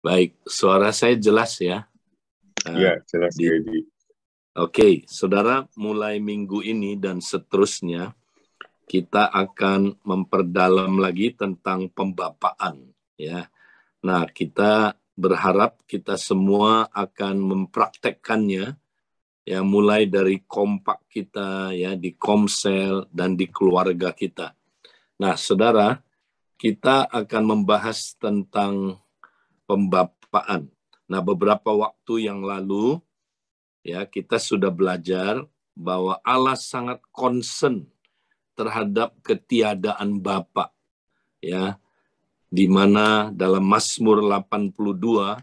Baik, suara saya jelas ya? Iya, eh, jelas. Di... Oke, okay, saudara, mulai minggu ini dan seterusnya, kita akan memperdalam lagi tentang pembapaan. ya. Nah, kita berharap kita semua akan mempraktekkannya, ya mulai dari kompak kita ya di komsel dan di keluarga kita. Nah, Saudara, kita akan membahas tentang pembapaan. Nah, beberapa waktu yang lalu ya kita sudah belajar bahwa Allah sangat concern terhadap ketiadaan Bapa. Ya. Di mana dalam Mazmur 82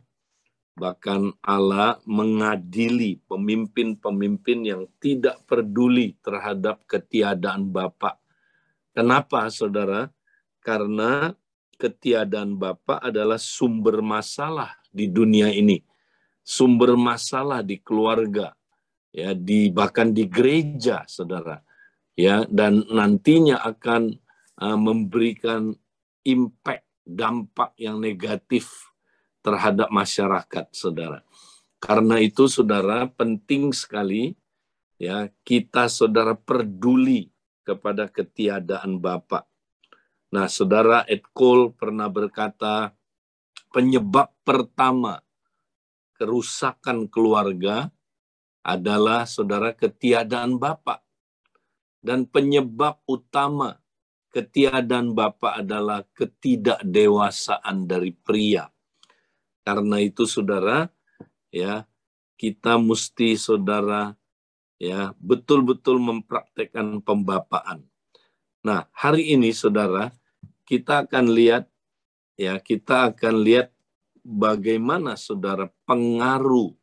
bahkan Allah mengadili pemimpin-pemimpin yang tidak peduli terhadap ketiadaan Bapa. Kenapa Saudara? Karena ketiadaan bapak adalah sumber masalah di dunia ini, sumber masalah di keluarga, ya di bahkan di gereja, saudara, ya dan nantinya akan uh, memberikan impact dampak yang negatif terhadap masyarakat, saudara. Karena itu, saudara, penting sekali ya kita saudara peduli kepada ketiadaan Bapak Nah, saudara Ed Cole pernah berkata, penyebab pertama kerusakan keluarga adalah saudara ketiadaan bapak. Dan penyebab utama ketiadaan bapak adalah ketidakdewasaan dari pria. Karena itu saudara, ya, kita mesti saudara ya betul-betul mempraktekkan pembapaan. Nah, hari ini Saudara, kita akan lihat ya, kita akan lihat bagaimana Saudara pengaruh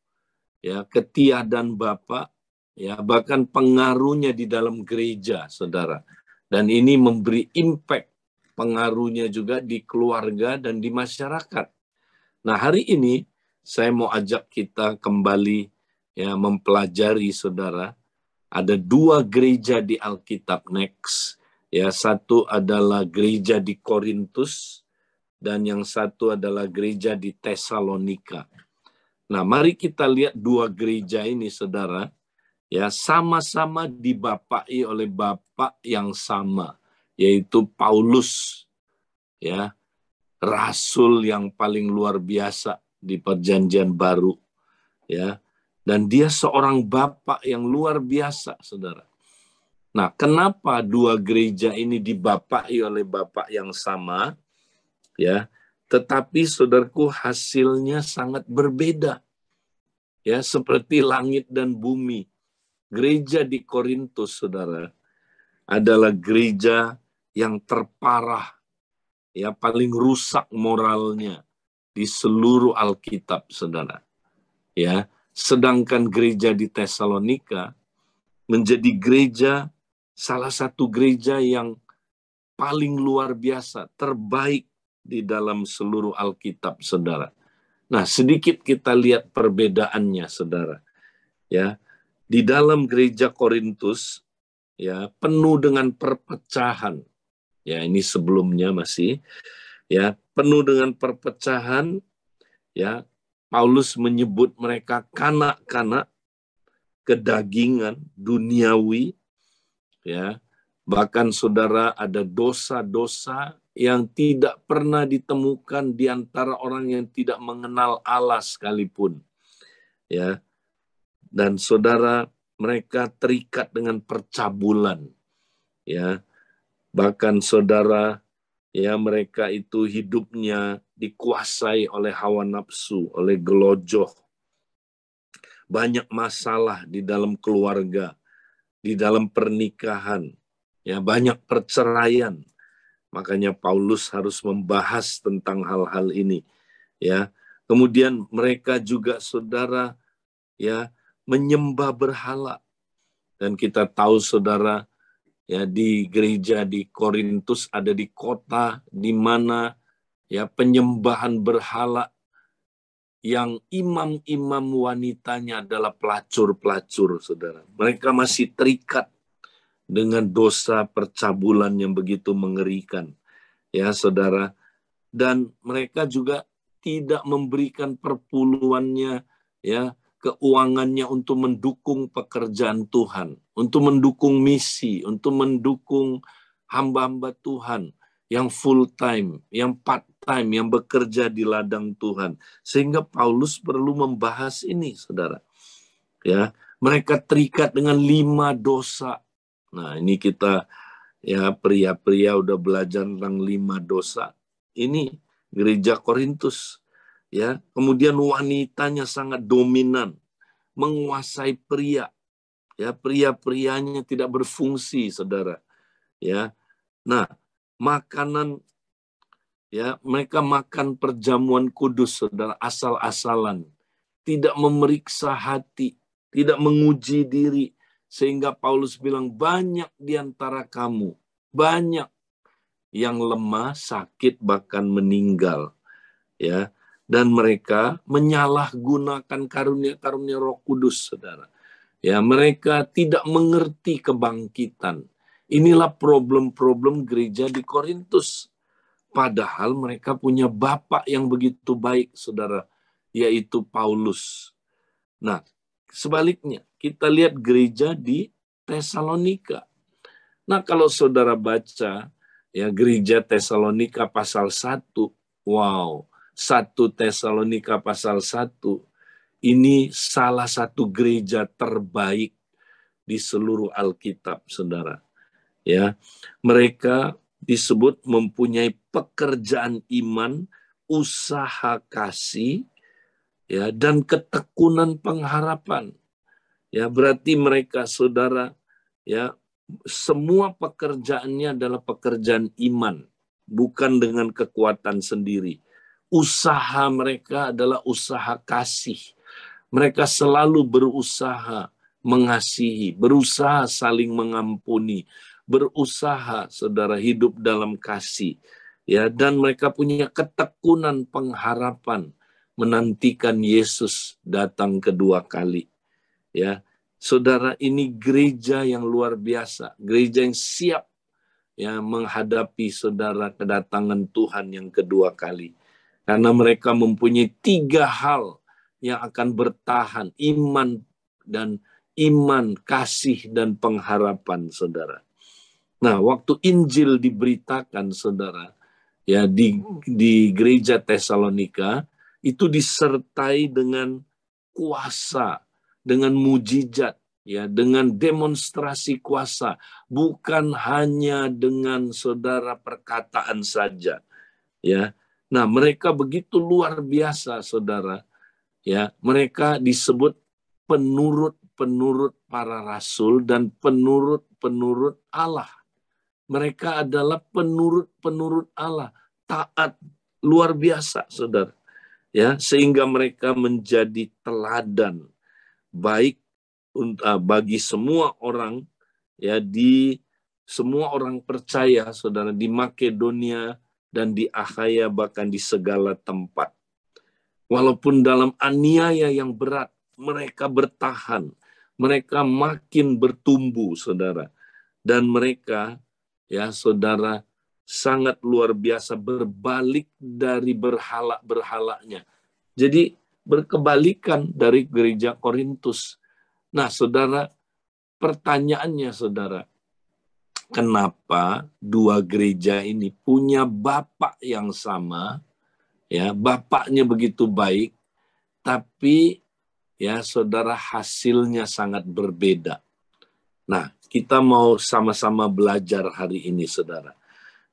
ya ketiadaan bapak ya bahkan pengaruhnya di dalam gereja Saudara. Dan ini memberi impact pengaruhnya juga di keluarga dan di masyarakat. Nah, hari ini saya mau ajak kita kembali ya mempelajari Saudara ada dua gereja di Alkitab next Ya, satu adalah gereja di Korintus dan yang satu adalah gereja di Tesalonika. Nah, mari kita lihat dua gereja ini Saudara, ya sama-sama dibapai oleh bapak yang sama, yaitu Paulus. Ya, rasul yang paling luar biasa di perjanjian baru, ya. Dan dia seorang bapak yang luar biasa, Saudara Nah, kenapa dua gereja ini dibapai oleh bapak yang sama? Ya, tetapi saudaraku hasilnya sangat berbeda. Ya, seperti langit dan bumi. Gereja di Korintus, saudara, adalah gereja yang terparah, ya paling rusak moralnya di seluruh Alkitab, saudara. Ya, sedangkan gereja di Tesalonika menjadi gereja salah satu gereja yang paling luar biasa, terbaik di dalam seluruh Alkitab, saudara. Nah, sedikit kita lihat perbedaannya, saudara. Ya, di dalam gereja Korintus, ya penuh dengan perpecahan. Ya, ini sebelumnya masih, ya penuh dengan perpecahan. Ya, Paulus menyebut mereka kanak-kanak, kedagingan, duniawi, ya bahkan saudara ada dosa-dosa yang tidak pernah ditemukan di antara orang yang tidak mengenal Allah sekalipun ya dan saudara mereka terikat dengan percabulan ya bahkan saudara ya mereka itu hidupnya dikuasai oleh hawa nafsu oleh gelojoh banyak masalah di dalam keluarga di dalam pernikahan. Ya, banyak perceraian. Makanya Paulus harus membahas tentang hal-hal ini, ya. Kemudian mereka juga saudara ya menyembah berhala. Dan kita tahu saudara ya di gereja di Korintus ada di kota di mana ya penyembahan berhala yang imam-imam wanitanya adalah pelacur-pelacur, saudara. Mereka masih terikat dengan dosa percabulan yang begitu mengerikan, ya saudara. Dan mereka juga tidak memberikan perpuluhannya, ya keuangannya untuk mendukung pekerjaan Tuhan, untuk mendukung misi, untuk mendukung hamba-hamba Tuhan yang full time, yang part time yang bekerja di ladang Tuhan. Sehingga Paulus perlu membahas ini, Saudara. Ya, mereka terikat dengan lima dosa. Nah, ini kita ya pria-pria udah belajar tentang lima dosa. Ini gereja Korintus ya. Kemudian wanitanya sangat dominan, menguasai pria. Ya, pria-prianya tidak berfungsi, Saudara. Ya. Nah, makanan ya mereka makan perjamuan kudus saudara asal-asalan tidak memeriksa hati tidak menguji diri sehingga Paulus bilang banyak di antara kamu banyak yang lemah sakit bahkan meninggal ya dan mereka menyalahgunakan karunia-karunia Roh Kudus saudara ya mereka tidak mengerti kebangkitan inilah problem-problem gereja di Korintus Padahal mereka punya bapak yang begitu baik, saudara, yaitu Paulus. Nah, sebaliknya, kita lihat gereja di Tesalonika. Nah, kalau saudara baca ya gereja Tesalonika pasal 1, wow, satu Tesalonika pasal 1, ini salah satu gereja terbaik di seluruh Alkitab, saudara. Ya, mereka disebut mempunyai pekerjaan iman, usaha kasih, ya dan ketekunan pengharapan. Ya, berarti mereka saudara ya semua pekerjaannya adalah pekerjaan iman, bukan dengan kekuatan sendiri. Usaha mereka adalah usaha kasih. Mereka selalu berusaha mengasihi, berusaha saling mengampuni, berusaha saudara hidup dalam kasih ya dan mereka punya ketekunan pengharapan menantikan Yesus datang kedua kali ya saudara ini gereja yang luar biasa gereja yang siap ya menghadapi saudara kedatangan Tuhan yang kedua kali karena mereka mempunyai tiga hal yang akan bertahan iman dan iman kasih dan pengharapan saudara Nah, waktu Injil diberitakan, saudara, ya di di gereja Tesalonika itu disertai dengan kuasa, dengan mujizat, ya, dengan demonstrasi kuasa, bukan hanya dengan saudara perkataan saja, ya. Nah, mereka begitu luar biasa, saudara, ya. Mereka disebut penurut-penurut para rasul dan penurut-penurut Allah mereka adalah penurut-penurut Allah, taat luar biasa, Saudara. Ya, sehingga mereka menjadi teladan baik ah, bagi semua orang ya di semua orang percaya Saudara di Makedonia dan di Ahaya, bahkan di segala tempat. Walaupun dalam aniaya yang berat, mereka bertahan mereka makin bertumbuh, saudara, dan mereka ya saudara sangat luar biasa berbalik dari berhala-berhalanya. Jadi berkebalikan dari gereja Korintus. Nah, saudara, pertanyaannya saudara, kenapa dua gereja ini punya bapak yang sama, ya, bapaknya begitu baik, tapi ya saudara hasilnya sangat berbeda. Nah, kita mau sama-sama belajar hari ini, saudara.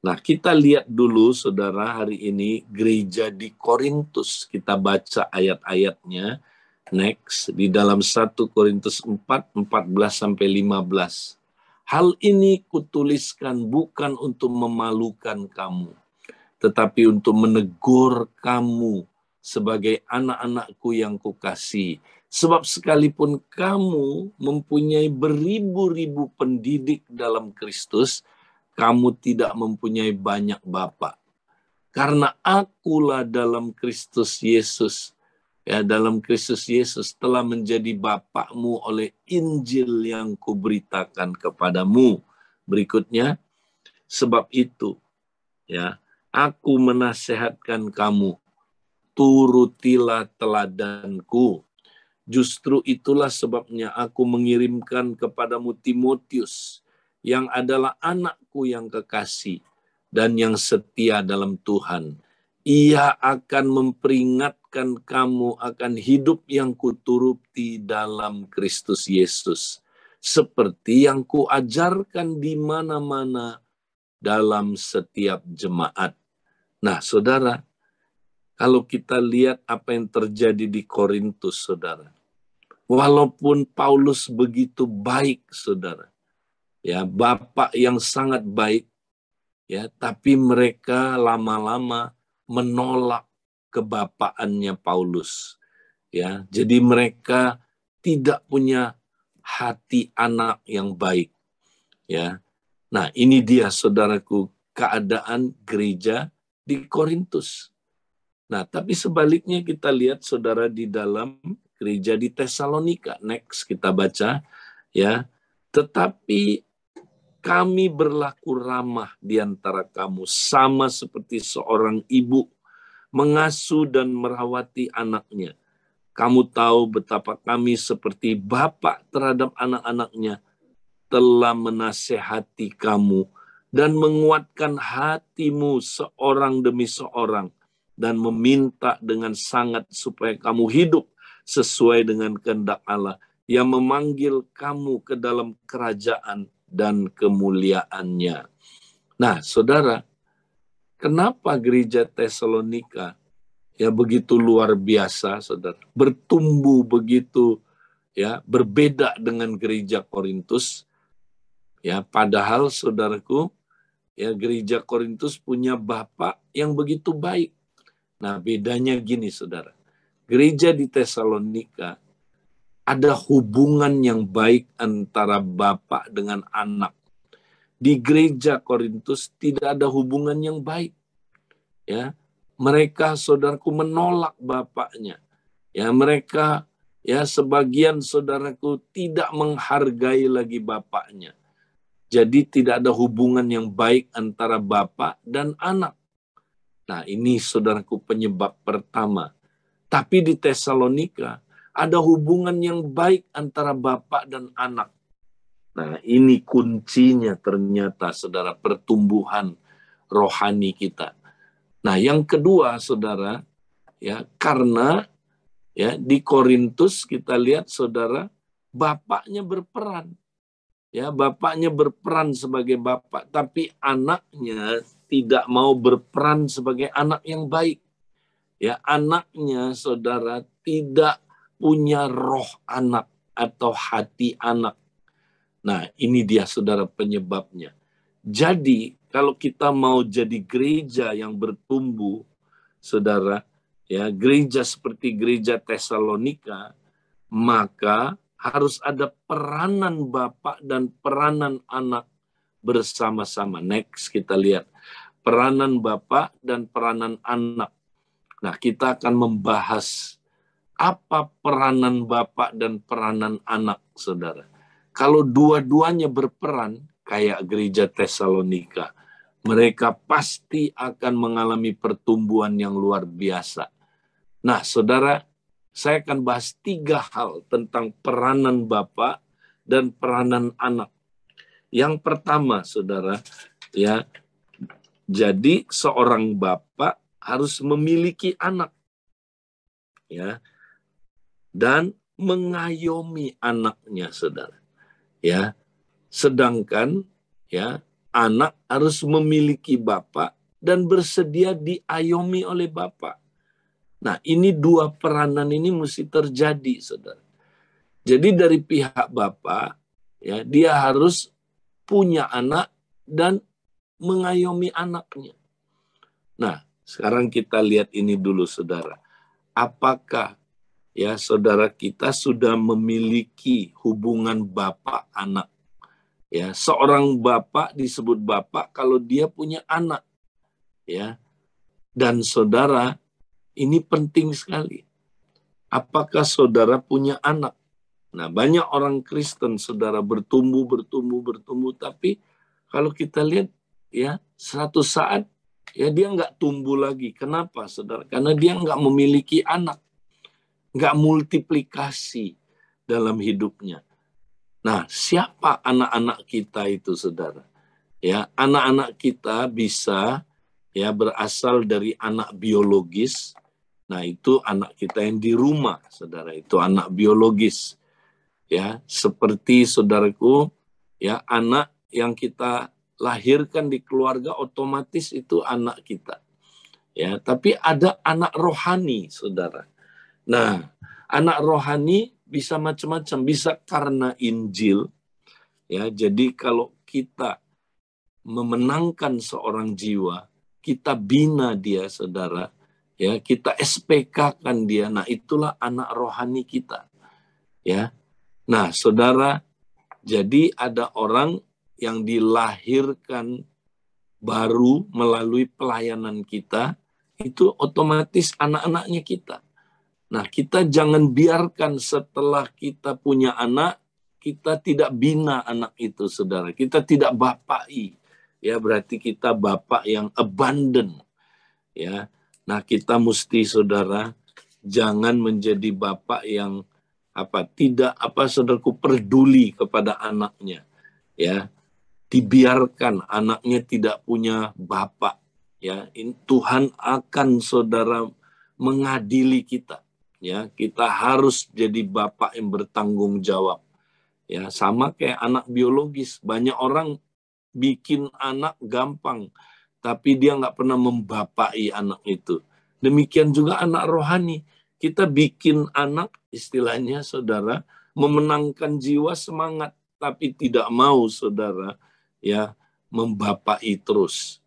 Nah, kita lihat dulu, saudara, hari ini gereja di Korintus. Kita baca ayat-ayatnya. Next, di dalam 1 Korintus 4, 14-15. Hal ini kutuliskan bukan untuk memalukan kamu, tetapi untuk menegur kamu sebagai anak-anakku yang kukasih. Sebab sekalipun kamu mempunyai beribu-ribu pendidik dalam Kristus, kamu tidak mempunyai banyak bapak. Karena akulah dalam Kristus Yesus, ya dalam Kristus Yesus telah menjadi bapakmu oleh Injil yang kuberitakan kepadamu. Berikutnya, sebab itu, ya aku menasehatkan kamu, turutilah teladanku Justru itulah sebabnya aku mengirimkan kepadamu Timotius yang adalah anakku yang kekasih dan yang setia dalam Tuhan. Ia akan memperingatkan kamu akan hidup yang kuturuti dalam Kristus Yesus. Seperti yang kuajarkan di mana-mana dalam setiap jemaat. Nah, saudara, kalau kita lihat apa yang terjadi di Korintus, saudara. Walaupun Paulus begitu baik, saudara, ya bapak yang sangat baik, ya, tapi mereka lama-lama menolak kebapaannya Paulus, ya. Jadi mereka tidak punya hati anak yang baik, ya. Nah, ini dia saudaraku keadaan gereja di Korintus. Nah, tapi sebaliknya kita lihat saudara di dalam gereja di Tesalonika. Next kita baca ya. Tetapi kami berlaku ramah di antara kamu sama seperti seorang ibu mengasuh dan merawati anaknya. Kamu tahu betapa kami seperti bapak terhadap anak-anaknya telah menasehati kamu dan menguatkan hatimu seorang demi seorang dan meminta dengan sangat supaya kamu hidup sesuai dengan kehendak Allah yang memanggil kamu ke dalam kerajaan dan kemuliaannya. Nah, saudara, kenapa gereja Tesalonika ya begitu luar biasa, saudara, bertumbuh begitu ya berbeda dengan gereja Korintus? Ya, padahal saudaraku, ya gereja Korintus punya bapak yang begitu baik. Nah, bedanya gini, saudara gereja di Tesalonika ada hubungan yang baik antara bapak dengan anak. Di gereja Korintus tidak ada hubungan yang baik. Ya, mereka saudaraku menolak bapaknya. Ya, mereka ya sebagian saudaraku tidak menghargai lagi bapaknya. Jadi tidak ada hubungan yang baik antara bapak dan anak. Nah, ini saudaraku penyebab pertama tapi di Tesalonika ada hubungan yang baik antara bapak dan anak. Nah, ini kuncinya ternyata Saudara pertumbuhan rohani kita. Nah, yang kedua Saudara, ya, karena ya di Korintus kita lihat Saudara bapaknya berperan. Ya, bapaknya berperan sebagai bapak, tapi anaknya tidak mau berperan sebagai anak yang baik ya anaknya saudara tidak punya roh anak atau hati anak. Nah, ini dia saudara penyebabnya. Jadi, kalau kita mau jadi gereja yang bertumbuh, saudara, ya gereja seperti gereja Tesalonika, maka harus ada peranan bapak dan peranan anak bersama-sama. Next kita lihat peranan bapak dan peranan anak Nah, kita akan membahas apa peranan bapak dan peranan anak, saudara. Kalau dua-duanya berperan, kayak gereja Tesalonika, mereka pasti akan mengalami pertumbuhan yang luar biasa. Nah, saudara, saya akan bahas tiga hal tentang peranan bapak dan peranan anak. Yang pertama, saudara, ya, jadi seorang bapak harus memiliki anak ya dan mengayomi anaknya saudara ya sedangkan ya anak harus memiliki bapak dan bersedia diayomi oleh bapak nah ini dua peranan ini mesti terjadi saudara jadi dari pihak bapak ya dia harus punya anak dan mengayomi anaknya nah sekarang kita lihat ini dulu saudara. Apakah ya saudara kita sudah memiliki hubungan bapak anak? Ya, seorang bapak disebut bapak kalau dia punya anak. Ya. Dan saudara, ini penting sekali. Apakah saudara punya anak? Nah, banyak orang Kristen saudara bertumbuh, bertumbuh, bertumbuh, tapi kalau kita lihat ya, suatu saat ya dia nggak tumbuh lagi. Kenapa, saudara? Karena dia nggak memiliki anak, nggak multiplikasi dalam hidupnya. Nah, siapa anak-anak kita itu, saudara? Ya, anak-anak kita bisa ya berasal dari anak biologis. Nah, itu anak kita yang di rumah, saudara. Itu anak biologis. Ya, seperti saudaraku, ya anak yang kita lahirkan di keluarga otomatis itu anak kita. Ya, tapi ada anak rohani, Saudara. Nah, anak rohani bisa macam-macam, bisa karena Injil. Ya, jadi kalau kita memenangkan seorang jiwa, kita bina dia, Saudara. Ya, kita SPK-kan dia. Nah, itulah anak rohani kita. Ya. Nah, Saudara, jadi ada orang yang dilahirkan baru melalui pelayanan kita itu otomatis anak-anaknya kita. Nah, kita jangan biarkan setelah kita punya anak, kita tidak bina anak itu, saudara. Kita tidak bapai. Ya, berarti kita bapak yang abandon. Ya. Nah, kita mesti saudara jangan menjadi bapak yang apa tidak apa saudaraku peduli kepada anaknya. Ya, dibiarkan anaknya tidak punya bapak ya Tuhan akan saudara mengadili kita ya kita harus jadi bapak yang bertanggung jawab ya sama kayak anak biologis banyak orang bikin anak gampang tapi dia nggak pernah membapai anak itu demikian juga anak rohani kita bikin anak istilahnya saudara memenangkan jiwa semangat tapi tidak mau saudara ya membapai terus.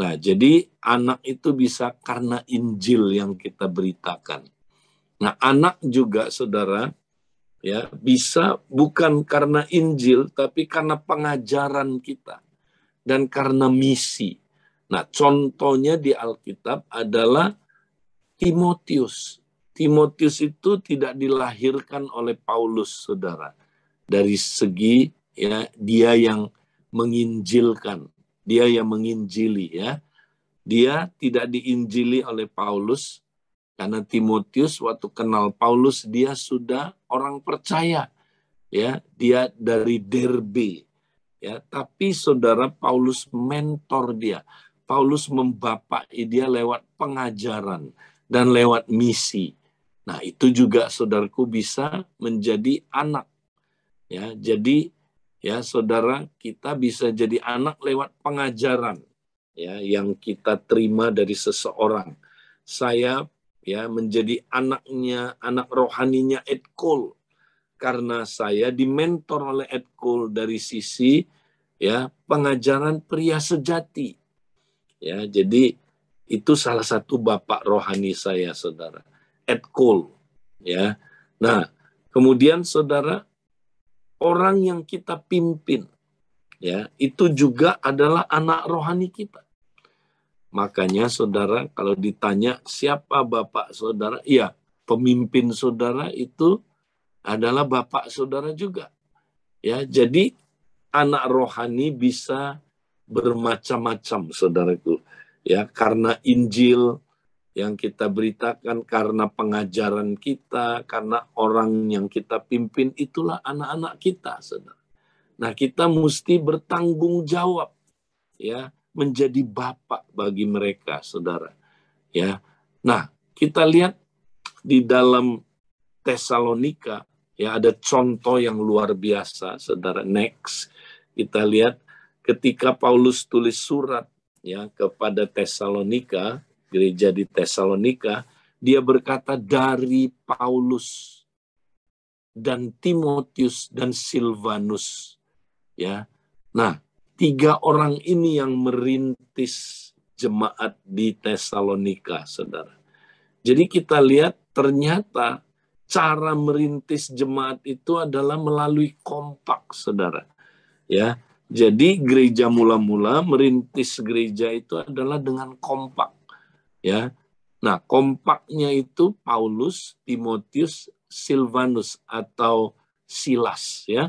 Nah, jadi anak itu bisa karena Injil yang kita beritakan. Nah, anak juga saudara ya bisa bukan karena Injil tapi karena pengajaran kita dan karena misi. Nah, contohnya di Alkitab adalah Timotius. Timotius itu tidak dilahirkan oleh Paulus, saudara. Dari segi ya dia yang menginjilkan. Dia yang menginjili ya. Dia tidak diinjili oleh Paulus karena Timotius waktu kenal Paulus dia sudah orang percaya. Ya, dia dari Derbe. Ya, tapi saudara Paulus mentor dia. Paulus membapak dia lewat pengajaran dan lewat misi. Nah, itu juga saudaraku bisa menjadi anak. Ya, jadi ya saudara kita bisa jadi anak lewat pengajaran ya yang kita terima dari seseorang saya ya menjadi anaknya anak rohaninya Ed Cole karena saya dimentor oleh Ed Cole dari sisi ya pengajaran pria sejati ya jadi itu salah satu bapak rohani saya saudara Ed Cole ya nah kemudian saudara orang yang kita pimpin ya itu juga adalah anak rohani kita. Makanya saudara kalau ditanya siapa bapak saudara, ya pemimpin saudara itu adalah bapak saudara juga. Ya, jadi anak rohani bisa bermacam-macam saudaraku. Ya, karena Injil yang kita beritakan karena pengajaran kita, karena orang yang kita pimpin itulah anak-anak kita, Saudara. Nah, kita mesti bertanggung jawab ya, menjadi bapak bagi mereka, Saudara. Ya. Nah, kita lihat di dalam Tesalonika ya ada contoh yang luar biasa, Saudara. Next, kita lihat ketika Paulus tulis surat ya kepada Tesalonika gereja di Tesalonika, dia berkata dari Paulus dan Timotius dan Silvanus ya. Nah, tiga orang ini yang merintis jemaat di Tesalonika, Saudara. Jadi kita lihat ternyata cara merintis jemaat itu adalah melalui kompak, saudara. Ya, jadi gereja mula-mula merintis gereja itu adalah dengan kompak ya. Nah, kompaknya itu Paulus, Timotius, Silvanus atau Silas ya.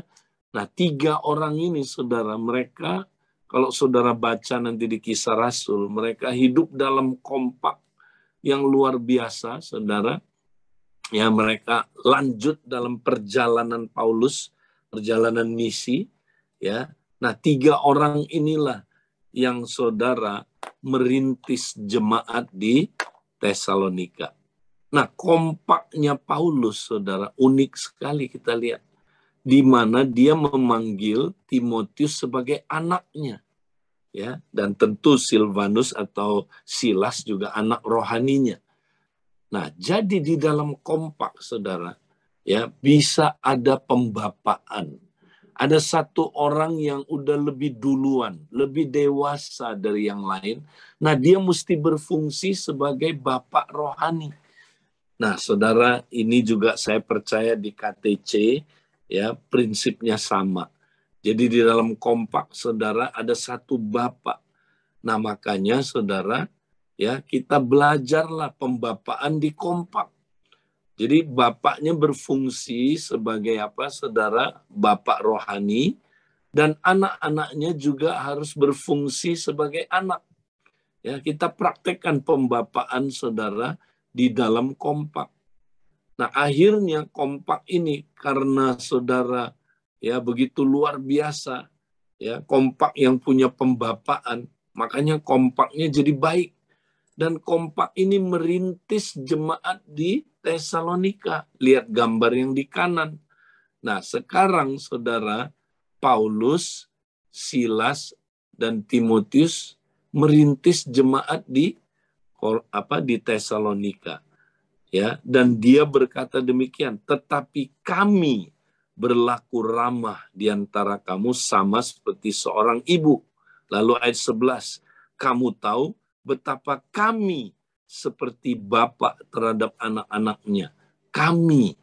Nah, tiga orang ini Saudara, mereka kalau Saudara baca nanti di Kisah Rasul, mereka hidup dalam kompak yang luar biasa, Saudara. Ya, mereka lanjut dalam perjalanan Paulus, perjalanan misi, ya. Nah, tiga orang inilah yang saudara merintis jemaat di Tesalonika. Nah, kompaknya Paulus, saudara, unik sekali kita lihat. Di mana dia memanggil Timotius sebagai anaknya. ya Dan tentu Silvanus atau Silas juga anak rohaninya. Nah, jadi di dalam kompak, saudara, ya bisa ada pembapaan ada satu orang yang udah lebih duluan, lebih dewasa dari yang lain. Nah, dia mesti berfungsi sebagai bapak rohani. Nah, saudara, ini juga saya percaya di KTC ya prinsipnya sama. Jadi di dalam kompak saudara ada satu bapak. Nah, makanya saudara ya kita belajarlah pembapaan di kompak. Jadi bapaknya berfungsi sebagai apa? Saudara bapak rohani dan anak-anaknya juga harus berfungsi sebagai anak. Ya, kita praktekkan pembapaan saudara di dalam kompak. Nah, akhirnya kompak ini karena saudara ya begitu luar biasa ya kompak yang punya pembapaan, makanya kompaknya jadi baik dan kompak ini merintis jemaat di Tesalonika. Lihat gambar yang di kanan. Nah, sekarang saudara Paulus, Silas, dan Timotius merintis jemaat di apa di Tesalonika. Ya, dan dia berkata demikian, tetapi kami berlaku ramah di antara kamu sama seperti seorang ibu. Lalu ayat 11, kamu tahu betapa kami seperti Bapak terhadap anak-anaknya. Kami.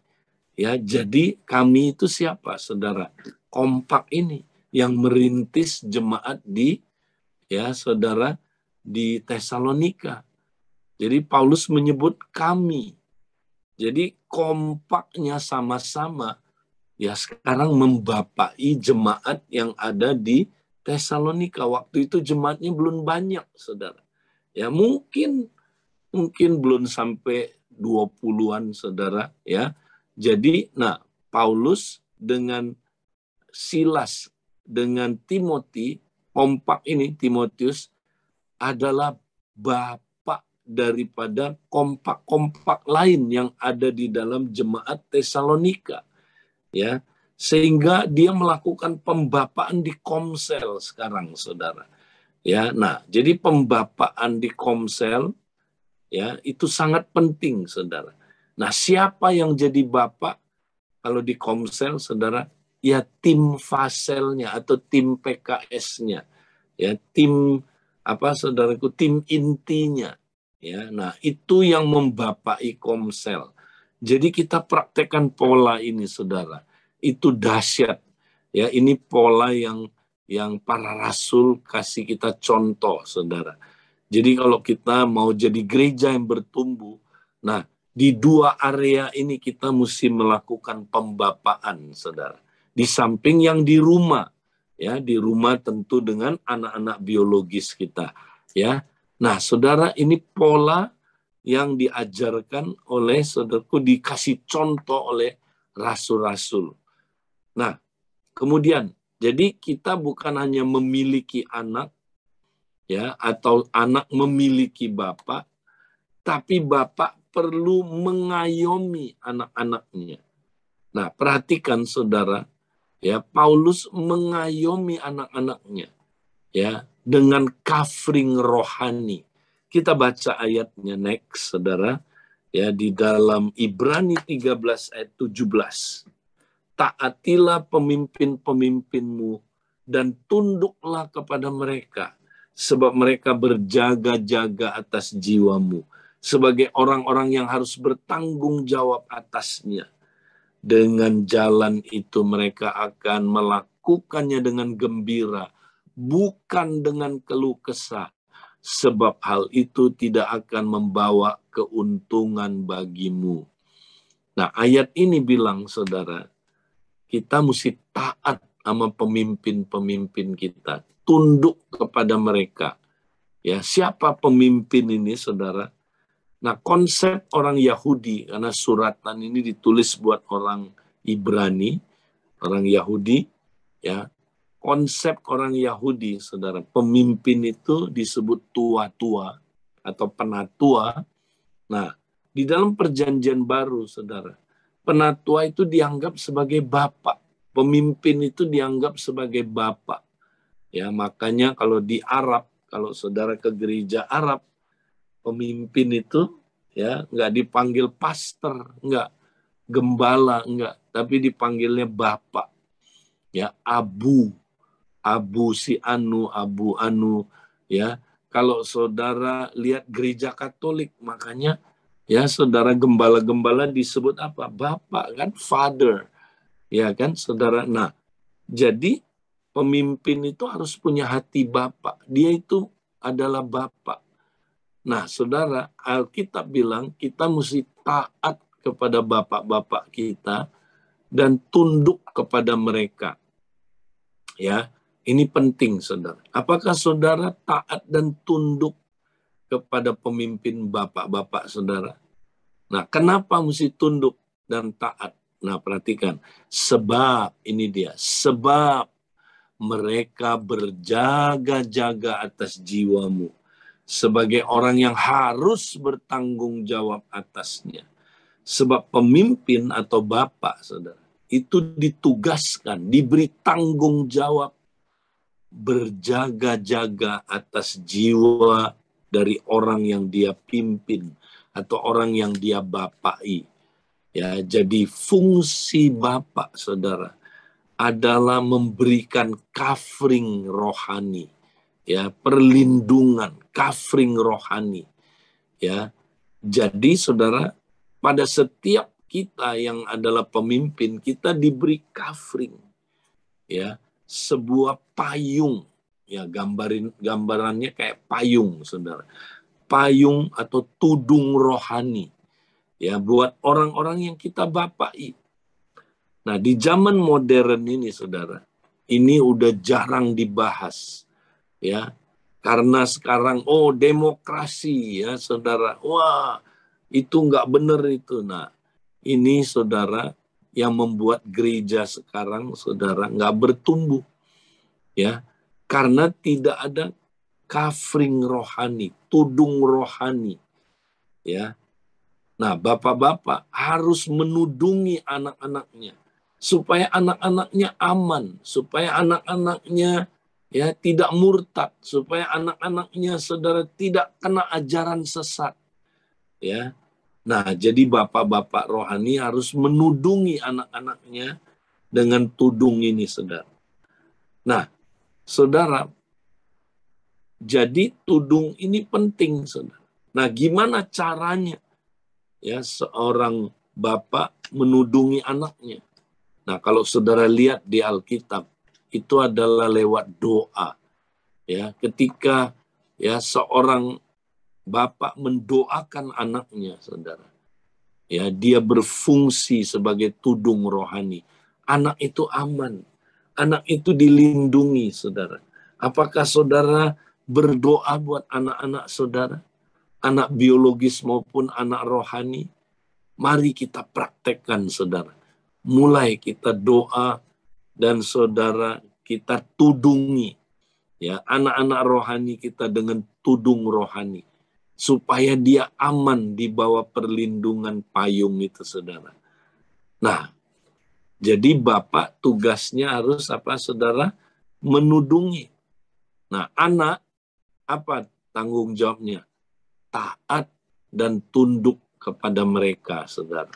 ya Jadi kami itu siapa, saudara? Kompak ini yang merintis jemaat di, ya saudara, di Tesalonika. Jadi Paulus menyebut kami. Jadi kompaknya sama-sama ya sekarang membapai jemaat yang ada di Tesalonika. Waktu itu jemaatnya belum banyak, saudara. Ya mungkin mungkin belum sampai 20-an saudara ya. Jadi nah Paulus dengan Silas dengan Timoti kompak ini Timotius adalah bapak daripada kompak-kompak lain yang ada di dalam jemaat Tesalonika ya sehingga dia melakukan pembapaan di Komsel sekarang saudara ya nah jadi pembapaan di Komsel ya itu sangat penting saudara nah siapa yang jadi bapak kalau di komsel saudara ya tim faselnya atau tim PKS-nya ya tim apa saudaraku tim intinya ya nah itu yang membapai komsel jadi kita praktekkan pola ini saudara itu dahsyat ya ini pola yang yang para rasul kasih kita contoh saudara jadi kalau kita mau jadi gereja yang bertumbuh, nah di dua area ini kita mesti melakukan pembapaan, saudara. Di samping yang di rumah, ya di rumah tentu dengan anak-anak biologis kita, ya. Nah, saudara ini pola yang diajarkan oleh saudaraku dikasih contoh oleh rasul-rasul. Nah, kemudian jadi kita bukan hanya memiliki anak, ya atau anak memiliki bapak tapi bapak perlu mengayomi anak-anaknya. Nah, perhatikan Saudara, ya Paulus mengayomi anak-anaknya ya dengan covering rohani. Kita baca ayatnya next Saudara ya di dalam Ibrani 13 ayat 17. Taatilah pemimpin-pemimpinmu dan tunduklah kepada mereka sebab mereka berjaga-jaga atas jiwamu sebagai orang-orang yang harus bertanggung jawab atasnya. Dengan jalan itu mereka akan melakukannya dengan gembira, bukan dengan keluh kesah, sebab hal itu tidak akan membawa keuntungan bagimu. Nah, ayat ini bilang, saudara, kita mesti taat sama pemimpin-pemimpin kita tunduk kepada mereka. Ya, siapa pemimpin ini Saudara? Nah, konsep orang Yahudi karena suratan ini ditulis buat orang Ibrani, orang Yahudi, ya. Konsep orang Yahudi, Saudara, pemimpin itu disebut tua-tua atau penatua. Nah, di dalam perjanjian baru, Saudara, penatua itu dianggap sebagai bapak, pemimpin itu dianggap sebagai bapak. Ya, makanya kalau di Arab, kalau saudara ke gereja Arab, pemimpin itu ya nggak dipanggil pastor, nggak gembala, nggak, tapi dipanggilnya bapak. Ya, Abu, Abu si Anu, Abu Anu, ya. Kalau saudara lihat gereja Katolik, makanya ya saudara gembala-gembala disebut apa? Bapak kan, father. Ya kan, saudara. Nah, jadi pemimpin itu harus punya hati bapak. Dia itu adalah bapak. Nah, saudara, Alkitab bilang kita mesti taat kepada bapak-bapak kita dan tunduk kepada mereka. Ya, ini penting, saudara. Apakah saudara taat dan tunduk kepada pemimpin bapak-bapak saudara? Nah, kenapa mesti tunduk dan taat? Nah, perhatikan. Sebab, ini dia. Sebab mereka berjaga-jaga atas jiwamu sebagai orang yang harus bertanggung jawab atasnya. Sebab pemimpin atau bapak, saudara, itu ditugaskan, diberi tanggung jawab berjaga-jaga atas jiwa dari orang yang dia pimpin atau orang yang dia bapai. Ya, jadi fungsi bapak, saudara, adalah memberikan covering rohani, ya, perlindungan, covering rohani. Ya. Jadi Saudara, pada setiap kita yang adalah pemimpin, kita diberi covering. Ya, sebuah payung. Ya, gambarin gambarannya kayak payung, Saudara. Payung atau tudung rohani. Ya, buat orang-orang yang kita bapai, Nah, di zaman modern ini Saudara, ini udah jarang dibahas. Ya. Karena sekarang oh demokrasi ya Saudara. Wah, itu nggak benar itu. Nah, ini Saudara yang membuat gereja sekarang Saudara nggak bertumbuh. Ya. Karena tidak ada covering rohani, tudung rohani. Ya. Nah, bapak-bapak harus menudungi anak-anaknya supaya anak-anaknya aman, supaya anak-anaknya ya tidak murtad, supaya anak-anaknya saudara tidak kena ajaran sesat. Ya. Nah, jadi bapak-bapak rohani harus menudungi anak-anaknya dengan tudung ini, Saudara. Nah, Saudara, jadi tudung ini penting, Saudara. Nah, gimana caranya ya seorang bapak menudungi anaknya? Nah, kalau saudara lihat di Alkitab, itu adalah lewat doa. Ya, ketika ya seorang bapak mendoakan anaknya, saudara. Ya, dia berfungsi sebagai tudung rohani. Anak itu aman. Anak itu dilindungi, saudara. Apakah saudara berdoa buat anak-anak saudara? Anak biologis maupun anak rohani? Mari kita praktekkan, saudara mulai kita doa dan saudara kita tudungi ya anak-anak rohani kita dengan tudung rohani supaya dia aman di bawah perlindungan payung itu saudara. Nah, jadi bapak tugasnya harus apa saudara menudungi. Nah, anak apa tanggung jawabnya? Taat dan tunduk kepada mereka, saudara.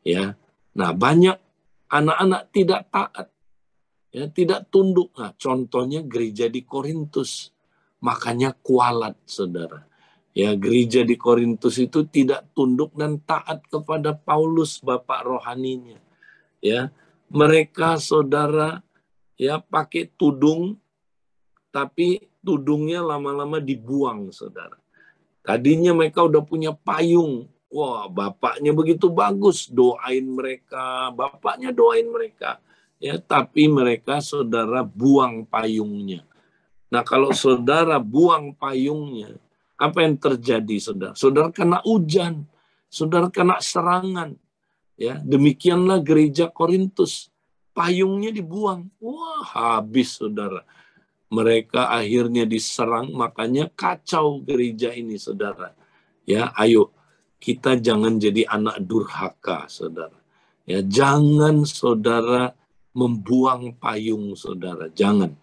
Ya, Nah, banyak anak-anak tidak taat, ya, tidak tunduk. Nah, contohnya gereja di Korintus. Makanya kualat, saudara. Ya, gereja di Korintus itu tidak tunduk dan taat kepada Paulus, bapak rohaninya. Ya, mereka saudara ya pakai tudung tapi tudungnya lama-lama dibuang saudara. Tadinya mereka udah punya payung, wah bapaknya begitu bagus doain mereka bapaknya doain mereka ya tapi mereka saudara buang payungnya nah kalau saudara buang payungnya apa yang terjadi saudara saudara kena hujan saudara kena serangan ya demikianlah gereja Korintus payungnya dibuang wah habis saudara mereka akhirnya diserang makanya kacau gereja ini saudara ya ayo kita jangan jadi anak durhaka, saudara. Ya, jangan saudara membuang payung saudara, jangan.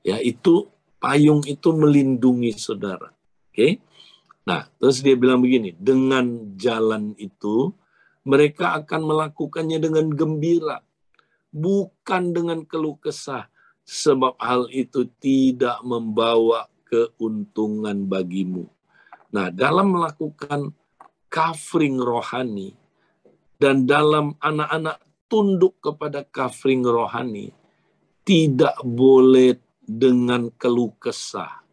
Ya, itu payung itu melindungi saudara. Oke. Okay? Nah, terus dia bilang begini, dengan jalan itu mereka akan melakukannya dengan gembira, bukan dengan keluh kesah, sebab hal itu tidak membawa keuntungan bagimu. Nah, dalam melakukan covering rohani dan dalam anak-anak tunduk kepada covering rohani tidak boleh dengan keluh kesah.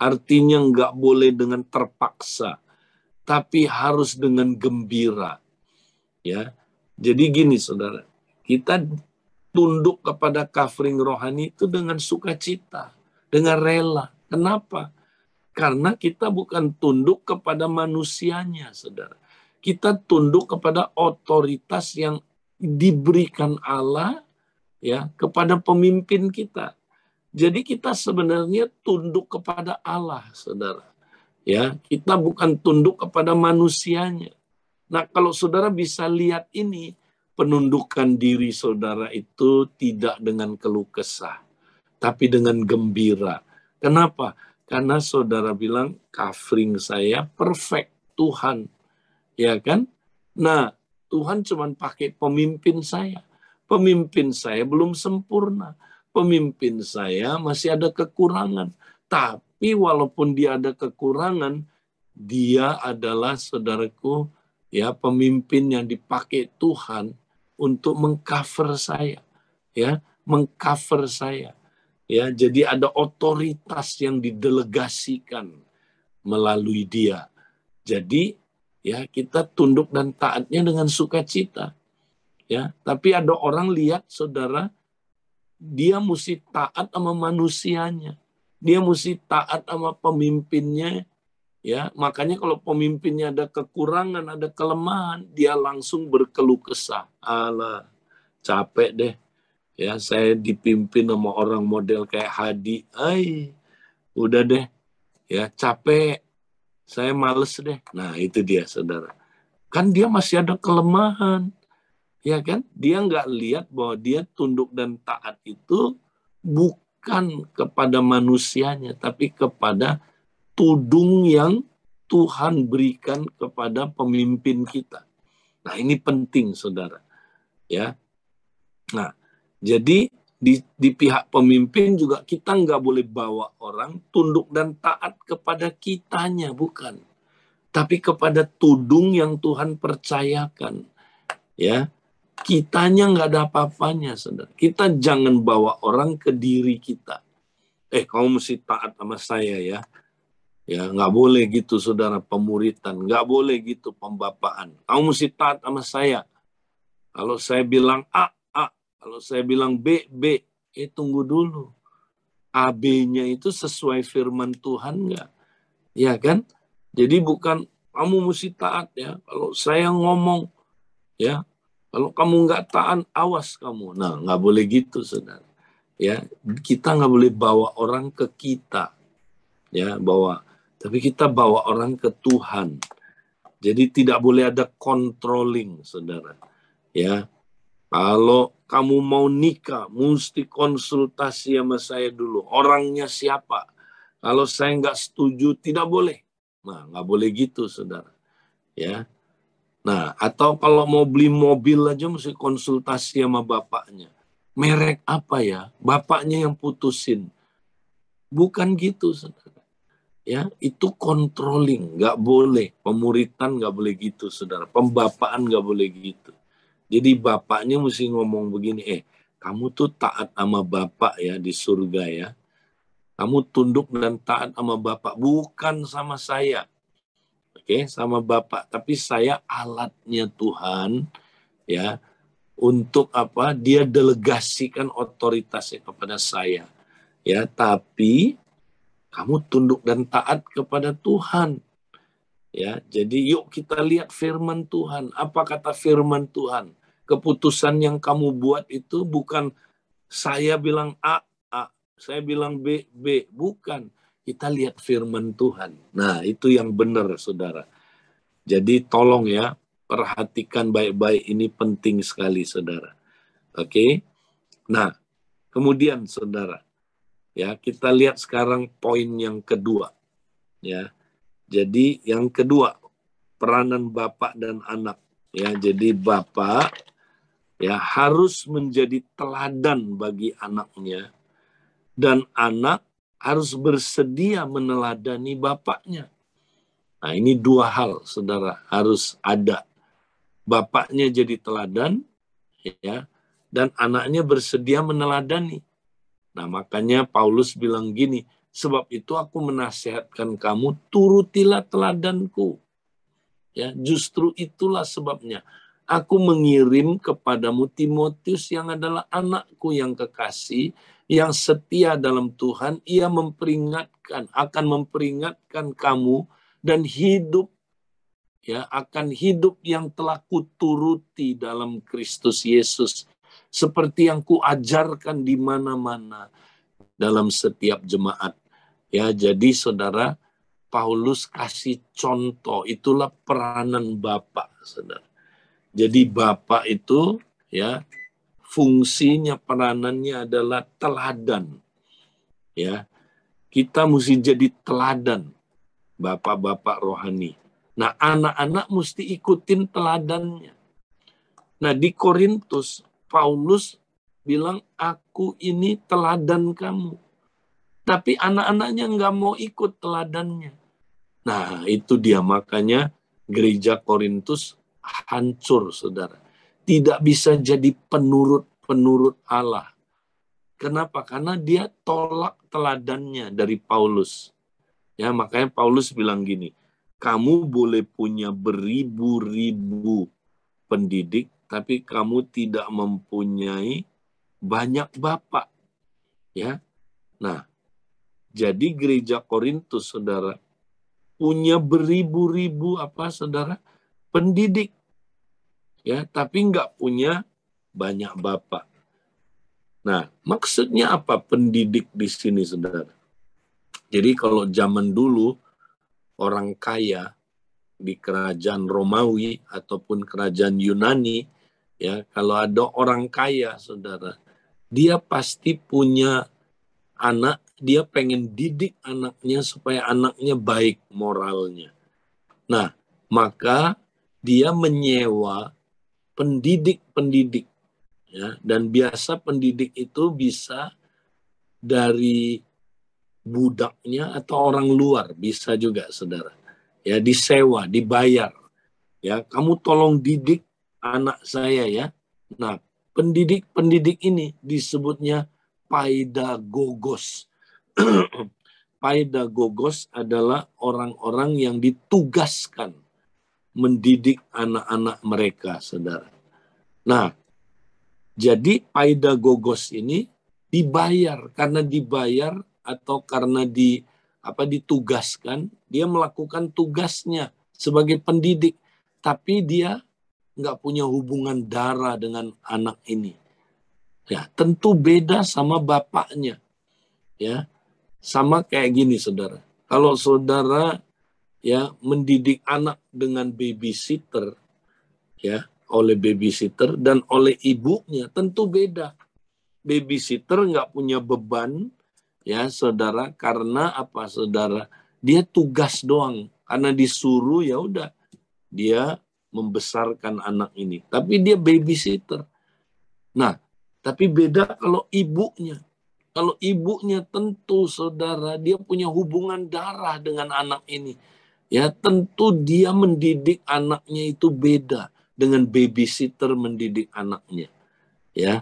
Artinya nggak boleh dengan terpaksa, tapi harus dengan gembira. Ya, jadi gini saudara, kita tunduk kepada covering rohani itu dengan sukacita, dengan rela. Kenapa? Karena kita bukan tunduk kepada manusianya, saudara. Kita tunduk kepada otoritas yang diberikan Allah ya kepada pemimpin kita. Jadi kita sebenarnya tunduk kepada Allah, saudara. Ya, kita bukan tunduk kepada manusianya. Nah, kalau saudara bisa lihat ini, penundukan diri saudara itu tidak dengan keluh kesah, tapi dengan gembira. Kenapa? Karena saudara bilang covering saya perfect Tuhan. Ya kan? Nah, Tuhan cuma pakai pemimpin saya. Pemimpin saya belum sempurna. Pemimpin saya masih ada kekurangan. Tapi walaupun dia ada kekurangan, dia adalah saudaraku ya pemimpin yang dipakai Tuhan untuk mengcover saya ya mengcover saya ya jadi ada otoritas yang didelegasikan melalui dia jadi ya kita tunduk dan taatnya dengan sukacita ya tapi ada orang lihat saudara dia mesti taat sama manusianya dia mesti taat sama pemimpinnya ya makanya kalau pemimpinnya ada kekurangan ada kelemahan dia langsung berkeluh kesah Allah capek deh ya saya dipimpin sama orang model kayak Hadi ay udah deh ya capek saya males deh nah itu dia saudara kan dia masih ada kelemahan ya kan dia nggak lihat bahwa dia tunduk dan taat itu bukan kepada manusianya tapi kepada tudung yang Tuhan berikan kepada pemimpin kita nah ini penting saudara ya nah jadi di, di pihak pemimpin juga kita nggak boleh bawa orang tunduk dan taat kepada kitanya, bukan. Tapi kepada tudung yang Tuhan percayakan. Ya, kitanya nggak ada apa-apanya, saudara. Kita jangan bawa orang ke diri kita. Eh, kamu mesti taat sama saya ya. Ya, nggak boleh gitu, saudara. Pemuritan, nggak boleh gitu pembapaan. Kamu mesti taat sama saya. Kalau saya bilang A, ah, kalau saya bilang B, B, eh tunggu dulu. AB-nya itu sesuai firman Tuhan nggak? Ya kan? Jadi bukan kamu mesti taat ya. Kalau saya ngomong ya, kalau kamu nggak taat, awas kamu. Nah, nggak boleh gitu, saudara. Ya, kita nggak boleh bawa orang ke kita. Ya, bawa. Tapi kita bawa orang ke Tuhan. Jadi tidak boleh ada controlling, saudara. Ya, kalau kamu mau nikah, mesti konsultasi sama saya dulu. Orangnya siapa? Kalau saya nggak setuju, tidak boleh. Nah, nggak boleh gitu, saudara. Ya. Nah, atau kalau mau beli mobil aja mesti konsultasi sama bapaknya. Merek apa ya? Bapaknya yang putusin. Bukan gitu, saudara. Ya, itu controlling, nggak boleh. Pemuritan nggak boleh gitu, saudara. Pembapaan nggak boleh gitu. Jadi bapaknya mesti ngomong begini, eh kamu tuh taat sama bapak ya di surga ya. Kamu tunduk dan taat sama bapak, bukan sama saya. Oke, okay? sama bapak, tapi saya alatnya Tuhan ya untuk apa dia delegasikan otoritasnya kepada saya ya tapi kamu tunduk dan taat kepada Tuhan ya jadi yuk kita lihat firman Tuhan apa kata firman Tuhan keputusan yang kamu buat itu bukan saya bilang A, A, saya bilang B, B, bukan. Kita lihat firman Tuhan. Nah, itu yang benar, saudara. Jadi tolong ya, perhatikan baik-baik ini penting sekali, saudara. Oke? Nah, kemudian saudara, ya kita lihat sekarang poin yang kedua. Ya. Jadi yang kedua, peranan bapak dan anak. Ya, jadi bapak ya harus menjadi teladan bagi anaknya dan anak harus bersedia meneladani bapaknya. Nah, ini dua hal Saudara harus ada. Bapaknya jadi teladan ya dan anaknya bersedia meneladani. Nah, makanya Paulus bilang gini, sebab itu aku menasehatkan kamu turutilah teladanku. Ya, justru itulah sebabnya Aku mengirim kepadamu Timotius yang adalah anakku yang kekasih, yang setia dalam Tuhan. Ia memperingatkan, akan memperingatkan kamu dan hidup ya akan hidup yang telah kuturuti dalam Kristus Yesus seperti yang kuajarkan di mana-mana dalam setiap jemaat. Ya, jadi saudara Paulus kasih contoh, itulah peranan Bapak, saudara. Jadi bapak itu ya fungsinya peranannya adalah teladan. Ya. Kita mesti jadi teladan bapak-bapak rohani. Nah, anak-anak mesti ikutin teladannya. Nah, di Korintus Paulus bilang aku ini teladan kamu. Tapi anak-anaknya nggak mau ikut teladannya. Nah, itu dia makanya gereja Korintus hancur, saudara. Tidak bisa jadi penurut-penurut Allah. Kenapa? Karena dia tolak teladannya dari Paulus. Ya, makanya Paulus bilang gini, kamu boleh punya beribu-ribu pendidik, tapi kamu tidak mempunyai banyak bapak. Ya. Nah, jadi gereja Korintus Saudara punya beribu-ribu apa Saudara? pendidik ya tapi nggak punya banyak bapak nah maksudnya apa pendidik di sini saudara jadi kalau zaman dulu orang kaya di kerajaan Romawi ataupun kerajaan Yunani ya kalau ada orang kaya saudara dia pasti punya anak dia pengen didik anaknya supaya anaknya baik moralnya nah maka dia menyewa pendidik-pendidik ya dan biasa pendidik itu bisa dari budaknya atau orang luar bisa juga saudara ya disewa dibayar ya kamu tolong didik anak saya ya nah pendidik pendidik ini disebutnya paidagogos paidagogos adalah orang-orang yang ditugaskan mendidik anak-anak mereka, saudara. Nah, jadi Aida Gogos ini dibayar karena dibayar atau karena di apa ditugaskan, dia melakukan tugasnya sebagai pendidik, tapi dia nggak punya hubungan darah dengan anak ini. Ya, tentu beda sama bapaknya. Ya, sama kayak gini saudara. Kalau saudara ya mendidik anak dengan babysitter ya oleh babysitter dan oleh ibunya tentu beda babysitter nggak punya beban ya saudara karena apa saudara dia tugas doang karena disuruh ya udah dia membesarkan anak ini tapi dia babysitter nah tapi beda kalau ibunya kalau ibunya tentu saudara dia punya hubungan darah dengan anak ini Ya, tentu dia mendidik anaknya itu beda dengan babysitter mendidik anaknya. Ya.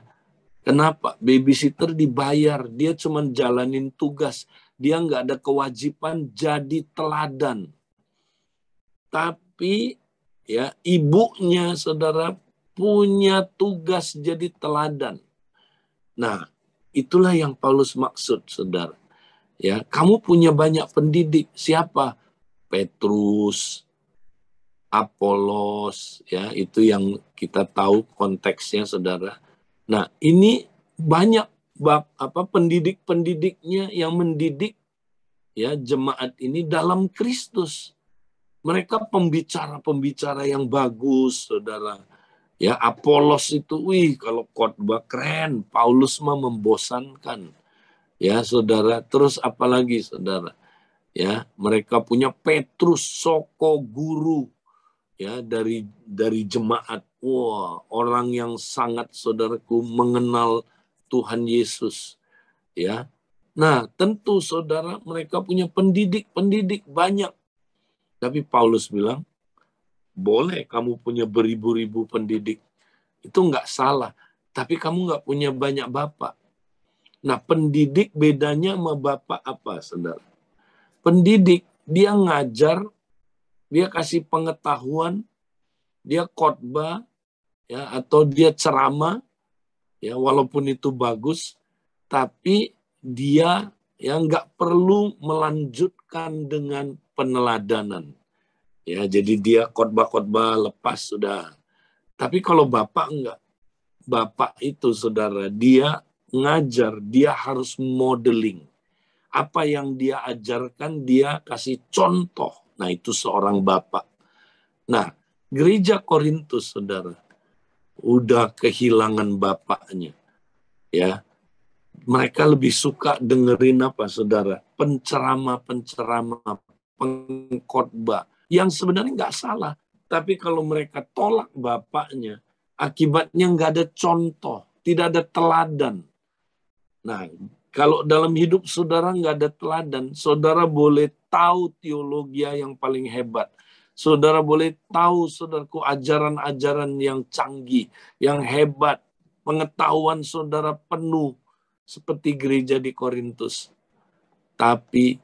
Kenapa? Babysitter dibayar, dia cuma jalanin tugas, dia nggak ada kewajiban jadi teladan. Tapi ya ibunya saudara punya tugas jadi teladan. Nah, itulah yang Paulus maksud saudara. Ya, kamu punya banyak pendidik. Siapa? Petrus, Apolos, ya itu yang kita tahu konteksnya, saudara. Nah, ini banyak bab apa pendidik-pendidiknya yang mendidik ya jemaat ini dalam Kristus. Mereka pembicara-pembicara yang bagus, saudara. Ya, Apolos itu, wih, kalau khotbah keren, Paulus mah membosankan. Ya, saudara. Terus apalagi, saudara? ya mereka punya Petrus Soko guru ya dari dari jemaat wah orang yang sangat saudaraku mengenal Tuhan Yesus ya nah tentu saudara mereka punya pendidik-pendidik banyak tapi Paulus bilang boleh kamu punya beribu-ribu pendidik itu nggak salah tapi kamu nggak punya banyak bapak nah pendidik bedanya sama bapak apa saudara Pendidik, dia ngajar, dia kasih pengetahuan, dia khotbah, ya atau dia ceramah, ya walaupun itu bagus, tapi dia yang nggak perlu melanjutkan dengan peneladanan. Ya, jadi dia khotbah-khotbah lepas sudah. Tapi kalau bapak enggak. Bapak itu saudara, dia ngajar, dia harus modeling apa yang dia ajarkan dia kasih contoh. Nah, itu seorang bapak. Nah, gereja Korintus Saudara udah kehilangan bapaknya. Ya. Mereka lebih suka dengerin apa Saudara? Pencerama-pencerama, pengkhotbah yang sebenarnya nggak salah, tapi kalau mereka tolak bapaknya, akibatnya nggak ada contoh, tidak ada teladan. Nah, kalau dalam hidup saudara nggak ada teladan, saudara boleh tahu teologi yang paling hebat. Saudara boleh tahu, saudaraku, ajaran-ajaran yang canggih, yang hebat. Pengetahuan saudara penuh seperti gereja di Korintus. Tapi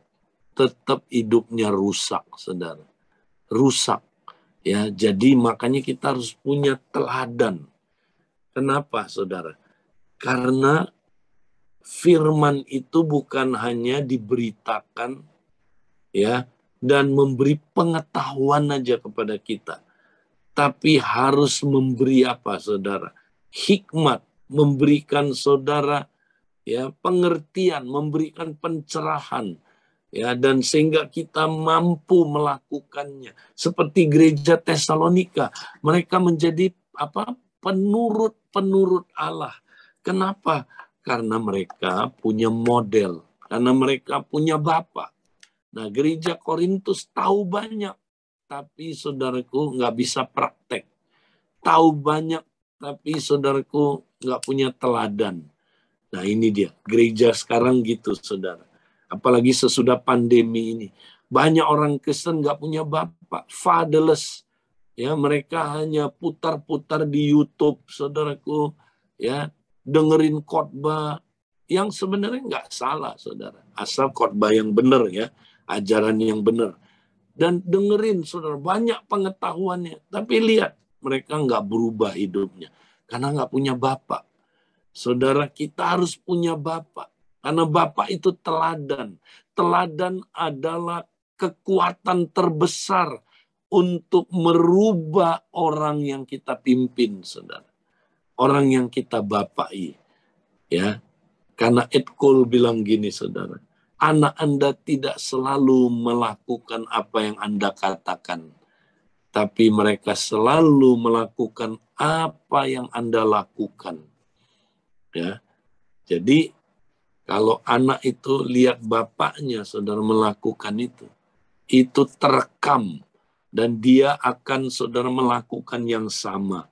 tetap hidupnya rusak, saudara. Rusak. ya. Jadi makanya kita harus punya teladan. Kenapa, saudara? Karena firman itu bukan hanya diberitakan ya dan memberi pengetahuan aja kepada kita tapi harus memberi apa saudara hikmat memberikan saudara ya pengertian memberikan pencerahan ya dan sehingga kita mampu melakukannya seperti gereja Tesalonika mereka menjadi apa penurut penurut Allah kenapa karena mereka punya model, karena mereka punya bapak. Nah gereja Korintus tahu banyak, tapi saudaraku nggak bisa praktek. Tahu banyak, tapi saudaraku nggak punya teladan. Nah ini dia, gereja sekarang gitu saudara. Apalagi sesudah pandemi ini. Banyak orang Kristen nggak punya bapak, fatherless. Ya, mereka hanya putar-putar di Youtube, saudaraku. Ya, dengerin khotbah yang sebenarnya nggak salah, saudara. Asal khotbah yang benar ya, ajaran yang benar. Dan dengerin, saudara, banyak pengetahuannya. Tapi lihat, mereka nggak berubah hidupnya. Karena nggak punya bapak. Saudara, kita harus punya bapak. Karena bapak itu teladan. Teladan adalah kekuatan terbesar untuk merubah orang yang kita pimpin, saudara orang yang kita bapai. Ya. Karena Ed Cole bilang gini saudara, anak Anda tidak selalu melakukan apa yang Anda katakan, tapi mereka selalu melakukan apa yang Anda lakukan. Ya. Jadi kalau anak itu lihat bapaknya saudara melakukan itu, itu terekam dan dia akan saudara melakukan yang sama.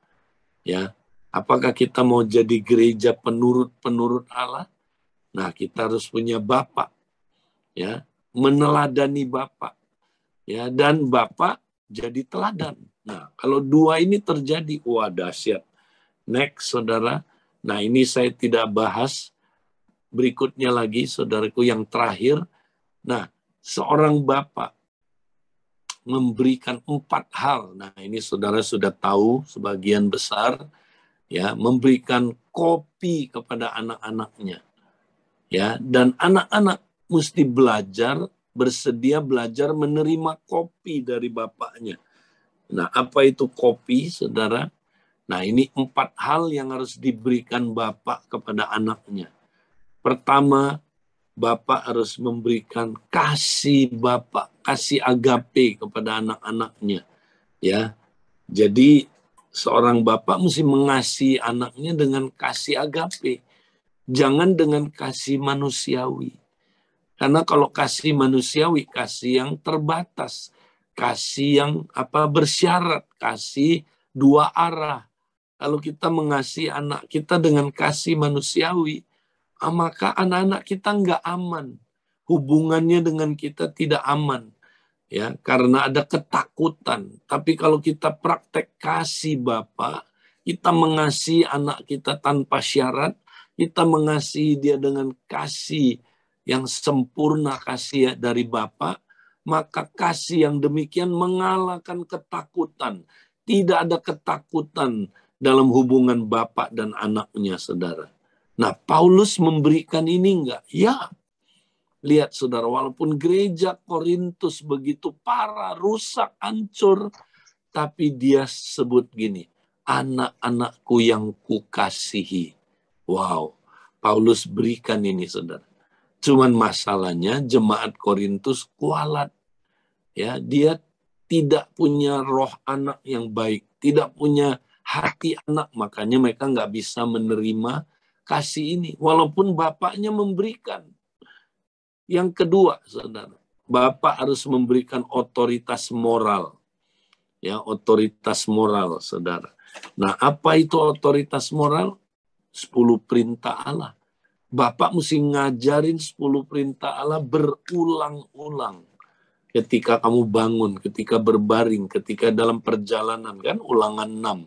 Ya. Apakah kita mau jadi gereja penurut-penurut Allah? Nah, kita harus punya Bapak. Ya, meneladani Bapak. Ya, dan Bapak jadi teladan. Nah, kalau dua ini terjadi, wah dahsyat. Next, Saudara. Nah, ini saya tidak bahas. Berikutnya lagi, saudaraku, yang terakhir. Nah, seorang bapak memberikan empat hal. Nah, ini saudara sudah tahu sebagian besar ya memberikan kopi kepada anak-anaknya ya dan anak-anak mesti belajar bersedia belajar menerima kopi dari bapaknya nah apa itu kopi saudara nah ini empat hal yang harus diberikan bapak kepada anaknya pertama bapak harus memberikan kasih bapak kasih agape kepada anak-anaknya ya jadi seorang bapak mesti mengasihi anaknya dengan kasih agape. Jangan dengan kasih manusiawi. Karena kalau kasih manusiawi, kasih yang terbatas, kasih yang apa bersyarat, kasih dua arah. Kalau kita mengasihi anak kita dengan kasih manusiawi, ah, maka anak-anak kita nggak aman. Hubungannya dengan kita tidak aman ya karena ada ketakutan. Tapi kalau kita praktek kasih Bapa, kita mengasihi anak kita tanpa syarat, kita mengasihi dia dengan kasih yang sempurna kasih dari Bapa, maka kasih yang demikian mengalahkan ketakutan. Tidak ada ketakutan dalam hubungan bapak dan anaknya, saudara. Nah, Paulus memberikan ini enggak? Ya, Lihat saudara, walaupun gereja Korintus begitu parah, rusak, hancur, tapi dia sebut gini, anak-anakku yang kukasihi. Wow, Paulus berikan ini saudara. Cuman masalahnya jemaat Korintus kualat. Ya, dia tidak punya roh anak yang baik, tidak punya hati anak, makanya mereka nggak bisa menerima kasih ini. Walaupun bapaknya memberikan, yang kedua, saudara, Bapak harus memberikan otoritas moral. Ya, otoritas moral, saudara. Nah, apa itu otoritas moral? Sepuluh perintah Allah. Bapak mesti ngajarin sepuluh perintah Allah berulang-ulang. Ketika kamu bangun, ketika berbaring, ketika dalam perjalanan, kan ulangan enam.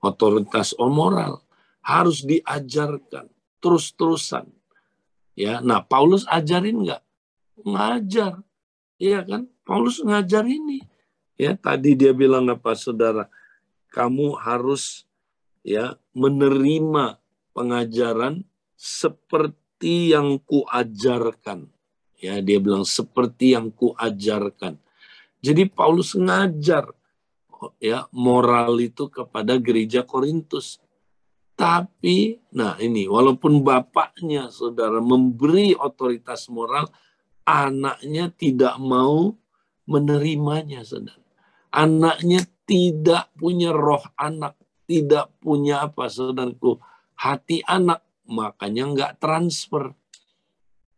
Otoritas moral harus diajarkan terus-terusan Ya, nah Paulus ajarin nggak? Ngajar, iya kan? Paulus ngajar ini. Ya, tadi dia bilang apa, saudara? Kamu harus ya menerima pengajaran seperti yang kuajarkan. Ya, dia bilang seperti yang kuajarkan. Jadi Paulus ngajar ya moral itu kepada gereja Korintus. Tapi, nah ini, walaupun bapaknya saudara memberi otoritas moral, anaknya tidak mau menerimanya, saudara. Anaknya tidak punya roh anak, tidak punya apa, saudaraku, hati anak, makanya nggak transfer.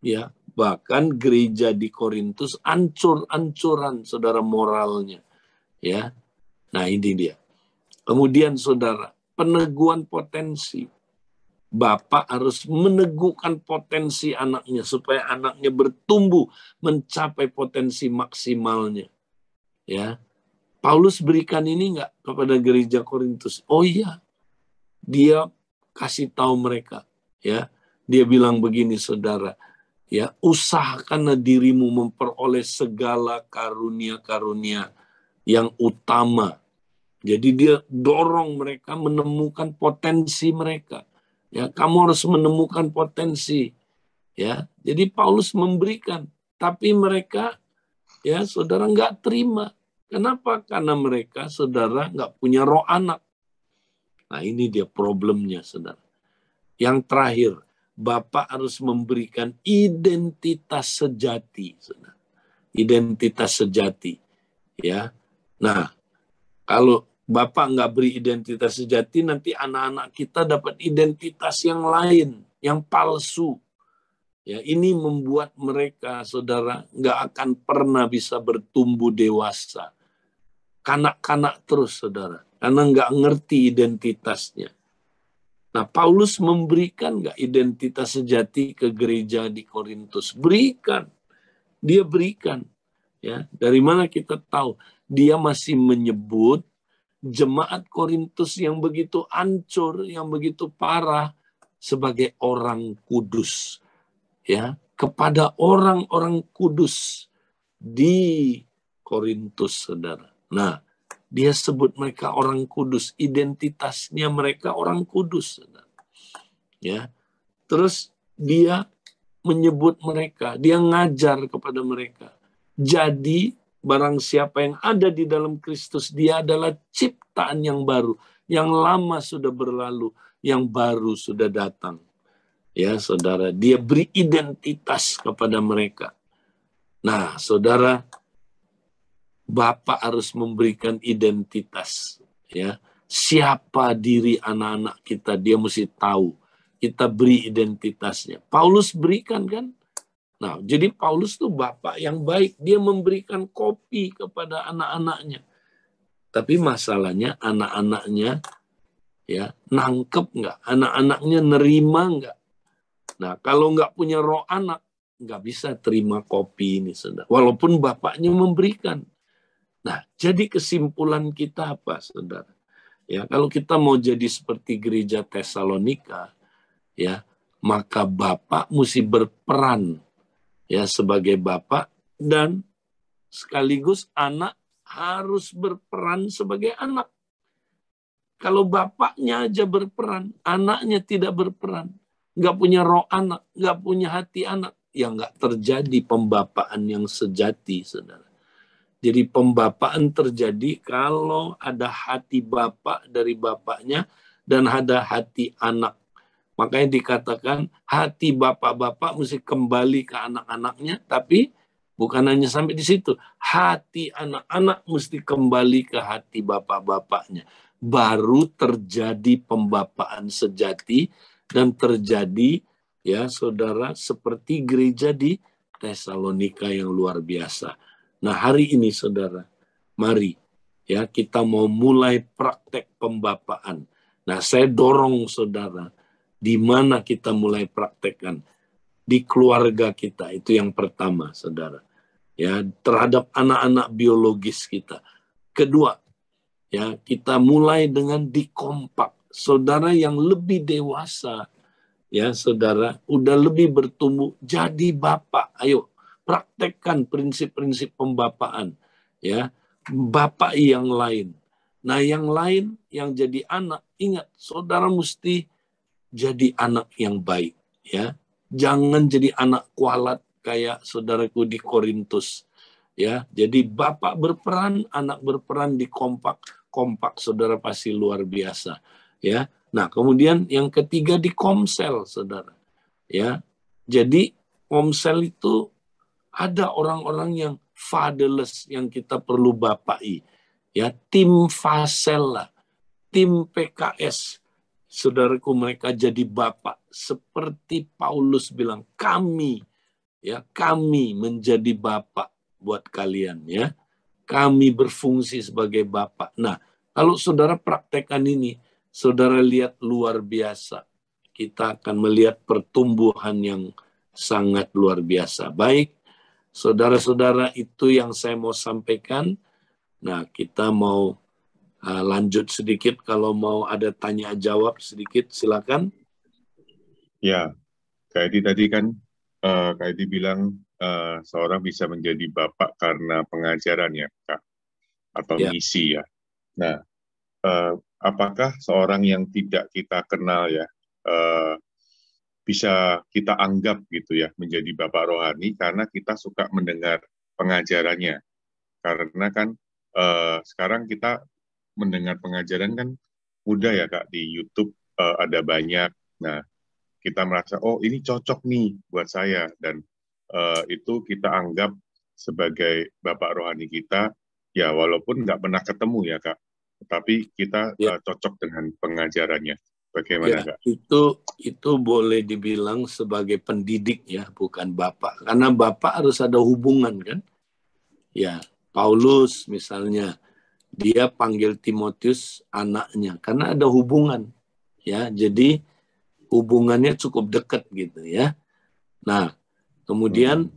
Ya, bahkan gereja di Korintus ancur-ancuran saudara moralnya. Ya, nah ini dia. Kemudian saudara, peneguhan potensi. Bapak harus meneguhkan potensi anaknya supaya anaknya bertumbuh mencapai potensi maksimalnya. Ya, Paulus berikan ini nggak kepada gereja Korintus? Oh iya, dia kasih tahu mereka. Ya, dia bilang begini saudara, ya usahakanlah dirimu memperoleh segala karunia-karunia yang utama jadi dia dorong mereka menemukan potensi mereka. Ya, kamu harus menemukan potensi. Ya, jadi Paulus memberikan, tapi mereka ya saudara nggak terima. Kenapa? Karena mereka saudara nggak punya roh anak. Nah ini dia problemnya saudara. Yang terakhir, Bapak harus memberikan identitas sejati, saudara. Identitas sejati, ya. Nah, kalau Bapak nggak beri identitas sejati, nanti anak-anak kita dapat identitas yang lain, yang palsu. Ya, ini membuat mereka, saudara, nggak akan pernah bisa bertumbuh dewasa. Kanak-kanak terus, saudara, karena nggak ngerti identitasnya. Nah, Paulus memberikan nggak identitas sejati ke gereja di Korintus? Berikan, dia berikan. Ya, dari mana kita tahu? Dia masih menyebut jemaat Korintus yang begitu ancur, yang begitu parah sebagai orang kudus. Ya, kepada orang-orang kudus di Korintus, Saudara. Nah, dia sebut mereka orang kudus, identitasnya mereka orang kudus, Saudara. Ya. Terus dia menyebut mereka, dia ngajar kepada mereka. Jadi Barang siapa yang ada di dalam Kristus, dia adalah ciptaan yang baru. Yang lama sudah berlalu, yang baru sudah datang. Ya, saudara, dia beri identitas kepada mereka. Nah, saudara, Bapak harus memberikan identitas. Ya, siapa diri anak-anak kita, dia mesti tahu. Kita beri identitasnya. Paulus berikan kan, Nah, jadi Paulus tuh bapak yang baik, dia memberikan kopi kepada anak-anaknya. Tapi masalahnya anak-anaknya ya nangkep nggak, anak-anaknya nerima nggak. Nah, kalau nggak punya roh anak, nggak bisa terima kopi ini, saudara. Walaupun bapaknya memberikan. Nah, jadi kesimpulan kita apa, saudara? Ya, kalau kita mau jadi seperti gereja Tesalonika, ya, maka bapak mesti berperan ya sebagai bapak dan sekaligus anak harus berperan sebagai anak. Kalau bapaknya aja berperan, anaknya tidak berperan, nggak punya roh anak, nggak punya hati anak, ya nggak terjadi pembapaan yang sejati, saudara. Jadi pembapaan terjadi kalau ada hati bapak dari bapaknya dan ada hati anak Makanya dikatakan hati bapak-bapak mesti kembali ke anak-anaknya, tapi bukan hanya sampai di situ. Hati anak-anak mesti kembali ke hati bapak-bapaknya. Baru terjadi pembapaan sejati dan terjadi ya saudara seperti gereja di Tesalonika yang luar biasa. Nah, hari ini saudara, mari ya kita mau mulai praktek pembapaan. Nah, saya dorong saudara di mana kita mulai praktekkan di keluarga kita itu yang pertama saudara ya terhadap anak-anak biologis kita kedua ya kita mulai dengan dikompak saudara yang lebih dewasa ya saudara udah lebih bertumbuh jadi bapak ayo praktekkan prinsip-prinsip pembapaan ya bapak yang lain nah yang lain yang jadi anak ingat saudara mesti jadi anak yang baik ya jangan jadi anak kualat kayak saudaraku di Korintus ya jadi bapak berperan anak berperan di kompak kompak saudara pasti luar biasa ya nah kemudian yang ketiga di komsel saudara ya jadi komsel itu ada orang-orang yang fatherless yang kita perlu bapai ya tim Fasella, tim PKS saudaraku mereka jadi bapak seperti Paulus bilang kami ya kami menjadi bapak buat kalian ya kami berfungsi sebagai bapak nah kalau saudara praktekkan ini saudara lihat luar biasa kita akan melihat pertumbuhan yang sangat luar biasa baik saudara-saudara itu yang saya mau sampaikan nah kita mau Eh, lanjut sedikit kalau mau ada tanya jawab sedikit silakan. Ya, kayak tadi kan uh, Kak bilang uh, seorang bisa menjadi bapak karena pengajarannya, Kak atau ya. misi ya. Nah, uh, apakah seorang yang tidak kita kenal ya uh, bisa kita anggap gitu ya menjadi bapak rohani karena kita suka mendengar pengajarannya karena kan eh, sekarang kita mendengar pengajaran kan mudah ya kak di YouTube uh, ada banyak. Nah kita merasa oh ini cocok nih buat saya dan uh, itu kita anggap sebagai bapak rohani kita ya walaupun nggak pernah ketemu ya kak, tapi kita ya. uh, cocok dengan pengajarannya. Bagaimana, ya, Kak? Itu itu boleh dibilang sebagai pendidik ya, bukan bapak. Karena bapak harus ada hubungan kan? Ya, Paulus misalnya dia panggil Timotius anaknya karena ada hubungan ya jadi hubungannya cukup dekat gitu ya nah kemudian hmm.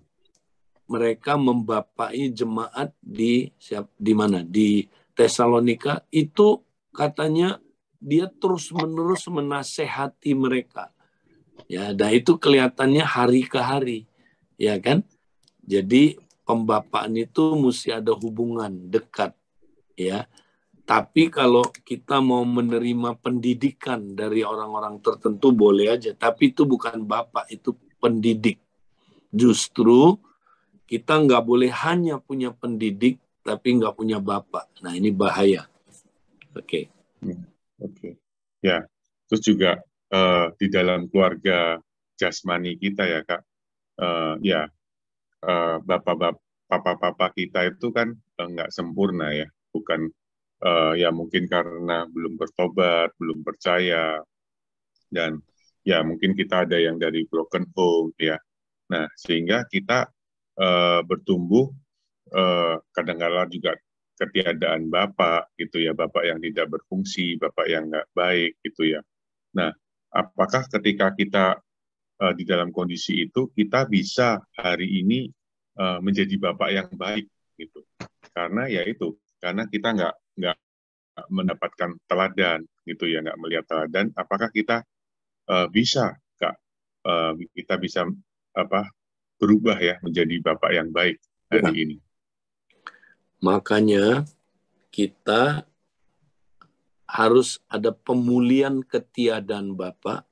mereka membapai jemaat di siap di mana di Tesalonika itu katanya dia terus menerus menasehati mereka ya dan itu kelihatannya hari ke hari ya kan jadi pembapaan itu mesti ada hubungan dekat ya. Tapi kalau kita mau menerima pendidikan dari orang-orang tertentu boleh aja, tapi itu bukan bapak, itu pendidik. Justru kita nggak boleh hanya punya pendidik tapi nggak punya bapak. Nah ini bahaya. Oke. Okay. Ya, oke. Okay. Ya. Terus juga uh, di dalam keluarga jasmani kita ya kak. Uh, ya. Uh, eh, bapak bapak papa papa kita itu kan nggak sempurna ya bukan uh, eh, ya mungkin karena belum bertobat, belum percaya, dan ya mungkin kita ada yang dari broken home ya. Nah sehingga kita uh, bertumbuh uh, kadang-kala juga ketiadaan bapak gitu ya, bapak yang tidak berfungsi, bapak yang nggak baik gitu ya. Nah apakah ketika kita uh, di dalam kondisi itu kita bisa hari ini uh, menjadi bapak yang baik gitu? Karena ya itu karena kita nggak nggak mendapatkan teladan gitu ya nggak melihat teladan apakah kita uh, bisa kak uh, kita bisa apa berubah ya menjadi bapak yang baik hari iya. ini makanya kita harus ada pemulihan ketiadaan bapak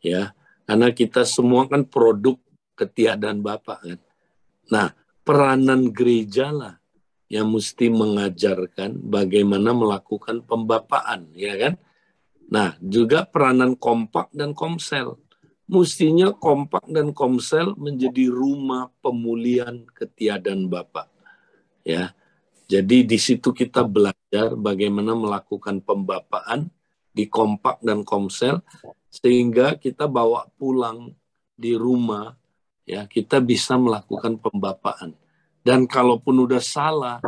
ya karena kita semua kan produk ketiadaan bapak kan nah peranan gereja lah yang mesti mengajarkan bagaimana melakukan pembapaan, ya kan? Nah, juga peranan kompak dan komsel. Mestinya kompak dan komsel menjadi rumah pemulihan ketiadaan Bapak. Ya. Jadi di situ kita belajar bagaimana melakukan pembapaan di kompak dan komsel sehingga kita bawa pulang di rumah ya kita bisa melakukan pembapaan. Dan kalaupun udah salah,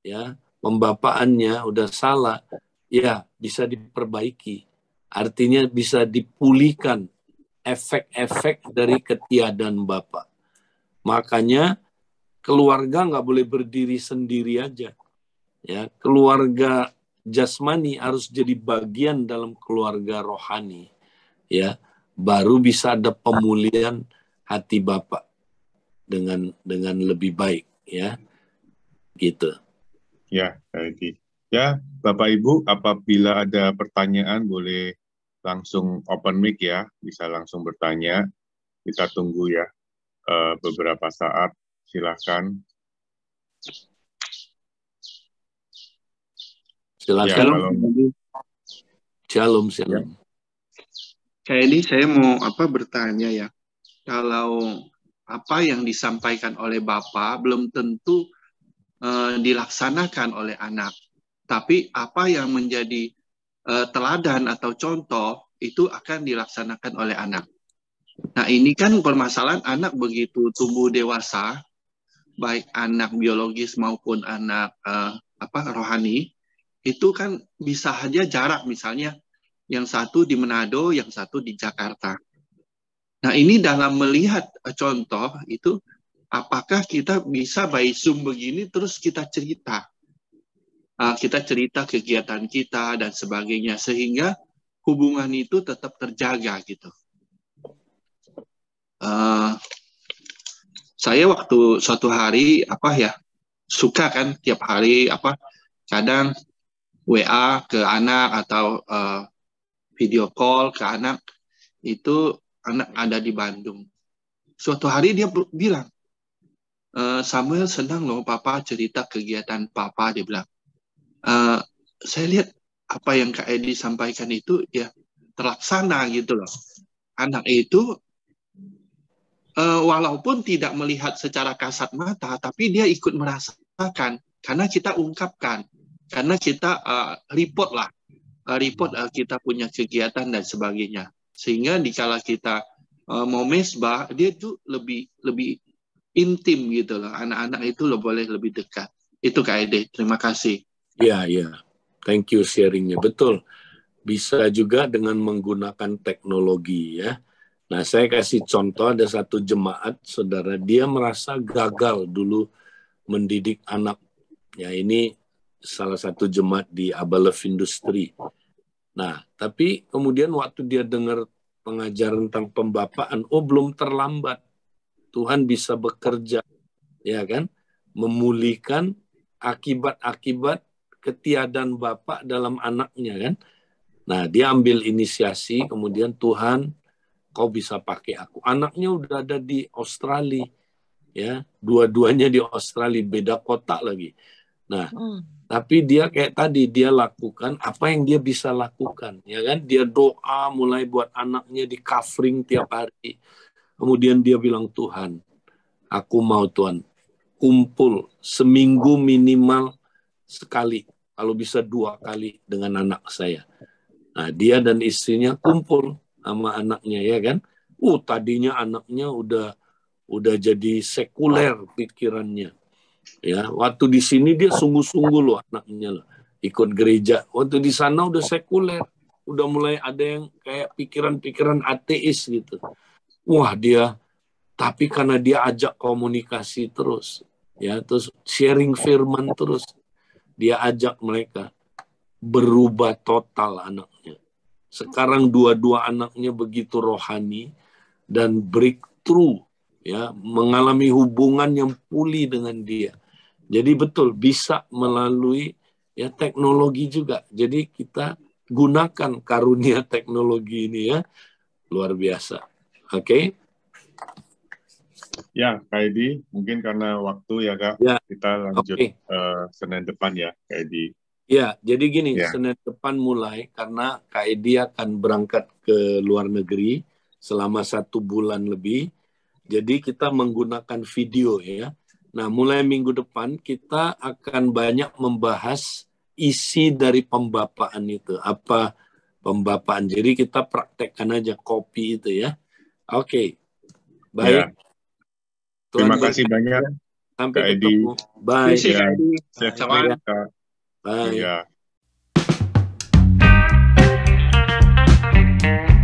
ya pembapaannya udah salah, ya bisa diperbaiki. Artinya bisa dipulihkan efek-efek dari ketiadaan Bapak. Makanya keluarga nggak boleh berdiri sendiri aja. Ya, keluarga jasmani harus jadi bagian dalam keluarga rohani. Ya, baru bisa ada pemulihan hati Bapak dengan dengan lebih baik ya gitu ya nanti gitu. ya Bapak Ibu apabila ada pertanyaan boleh langsung open mic ya bisa langsung bertanya kita tunggu ya eh, beberapa saat silahkan silahkan ya, silahkan saya ya. ini saya mau apa bertanya ya kalau apa yang disampaikan oleh bapak belum tentu uh, dilaksanakan oleh anak, tapi apa yang menjadi uh, teladan atau contoh itu akan dilaksanakan oleh anak. Nah, ini kan permasalahan anak begitu tumbuh dewasa, baik anak biologis maupun anak uh, apa rohani, itu kan bisa saja jarak misalnya yang satu di Manado, yang satu di Jakarta. Nah, ini dalam melihat eh, contoh itu apakah kita bisa by Zoom begini terus kita cerita. Ah, kita cerita kegiatan kita dan sebagainya sehingga hubungan itu tetap terjaga gitu. Uh, saya waktu suatu hari apa ya suka kan tiap hari apa kadang WA ke anak atau uh, video call ke anak itu anak ada di Bandung. Suatu hari dia bilang, e, Samuel senang loh papa cerita kegiatan papa. Dia bilang, e, saya lihat apa yang Kak Edi sampaikan itu ya terlaksana gitu loh. Anak itu e, walaupun tidak melihat secara kasat mata, tapi dia ikut merasakan karena kita ungkapkan, karena kita uh, report lah, uh, report uh, kita punya kegiatan dan sebagainya. Sehingga dikala kita uh, mau mesbah, dia tuh lebih lebih intim gitu loh. Anak-anak itu lo boleh lebih dekat. Itu kaidah Terima kasih. ya iya. Thank you sharingnya. Betul. Bisa juga dengan menggunakan teknologi ya. Nah, saya kasih contoh ada satu jemaat, saudara, dia merasa gagal dulu mendidik anak. Ya, ini salah satu jemaat di Abalev Industri. Nah, tapi kemudian waktu dia dengar pengajaran tentang pembapaan, oh belum terlambat. Tuhan bisa bekerja, ya kan? Memulihkan akibat-akibat ketiadaan bapak dalam anaknya kan. Nah, dia ambil inisiasi kemudian Tuhan kau bisa pakai aku. Anaknya udah ada di Australia ya, dua-duanya di Australia beda kota lagi. Nah, hmm tapi dia kayak tadi dia lakukan apa yang dia bisa lakukan ya kan dia doa mulai buat anaknya di covering tiap ya. hari kemudian dia bilang Tuhan aku mau Tuhan kumpul seminggu minimal sekali kalau bisa dua kali dengan anak saya nah dia dan istrinya kumpul sama anaknya ya kan uh tadinya anaknya udah udah jadi sekuler pikirannya Ya, waktu di sini dia sungguh-sungguh loh anaknya loh. Ikut gereja. Waktu di sana udah sekuler. Udah mulai ada yang kayak pikiran-pikiran ateis gitu. Wah dia, tapi karena dia ajak komunikasi terus. ya Terus sharing firman terus. Dia ajak mereka. Berubah total anaknya. Sekarang dua-dua anaknya begitu rohani. Dan breakthrough ya mengalami hubungan yang pulih dengan dia. Jadi betul bisa melalui ya teknologi juga. Jadi kita gunakan karunia teknologi ini ya luar biasa. Oke. Okay? Ya, kaidi mungkin karena waktu ya Kak, ya. kita lanjut okay. uh, eh, Senin depan ya, kaidi Ya, jadi gini, ya. Senin depan mulai karena Kak akan berangkat ke luar negeri selama satu bulan lebih jadi kita menggunakan video ya. Nah, mulai minggu depan kita akan banyak membahas isi dari pembapaan itu. Apa pembapaan? Jadi kita praktekkan aja kopi itu ya. Oke. Okay. Baik. Ya. Terima Tuan kasih banyak. Sampai Kak ketemu. Edi. Bye. Ya. Bye. Bye.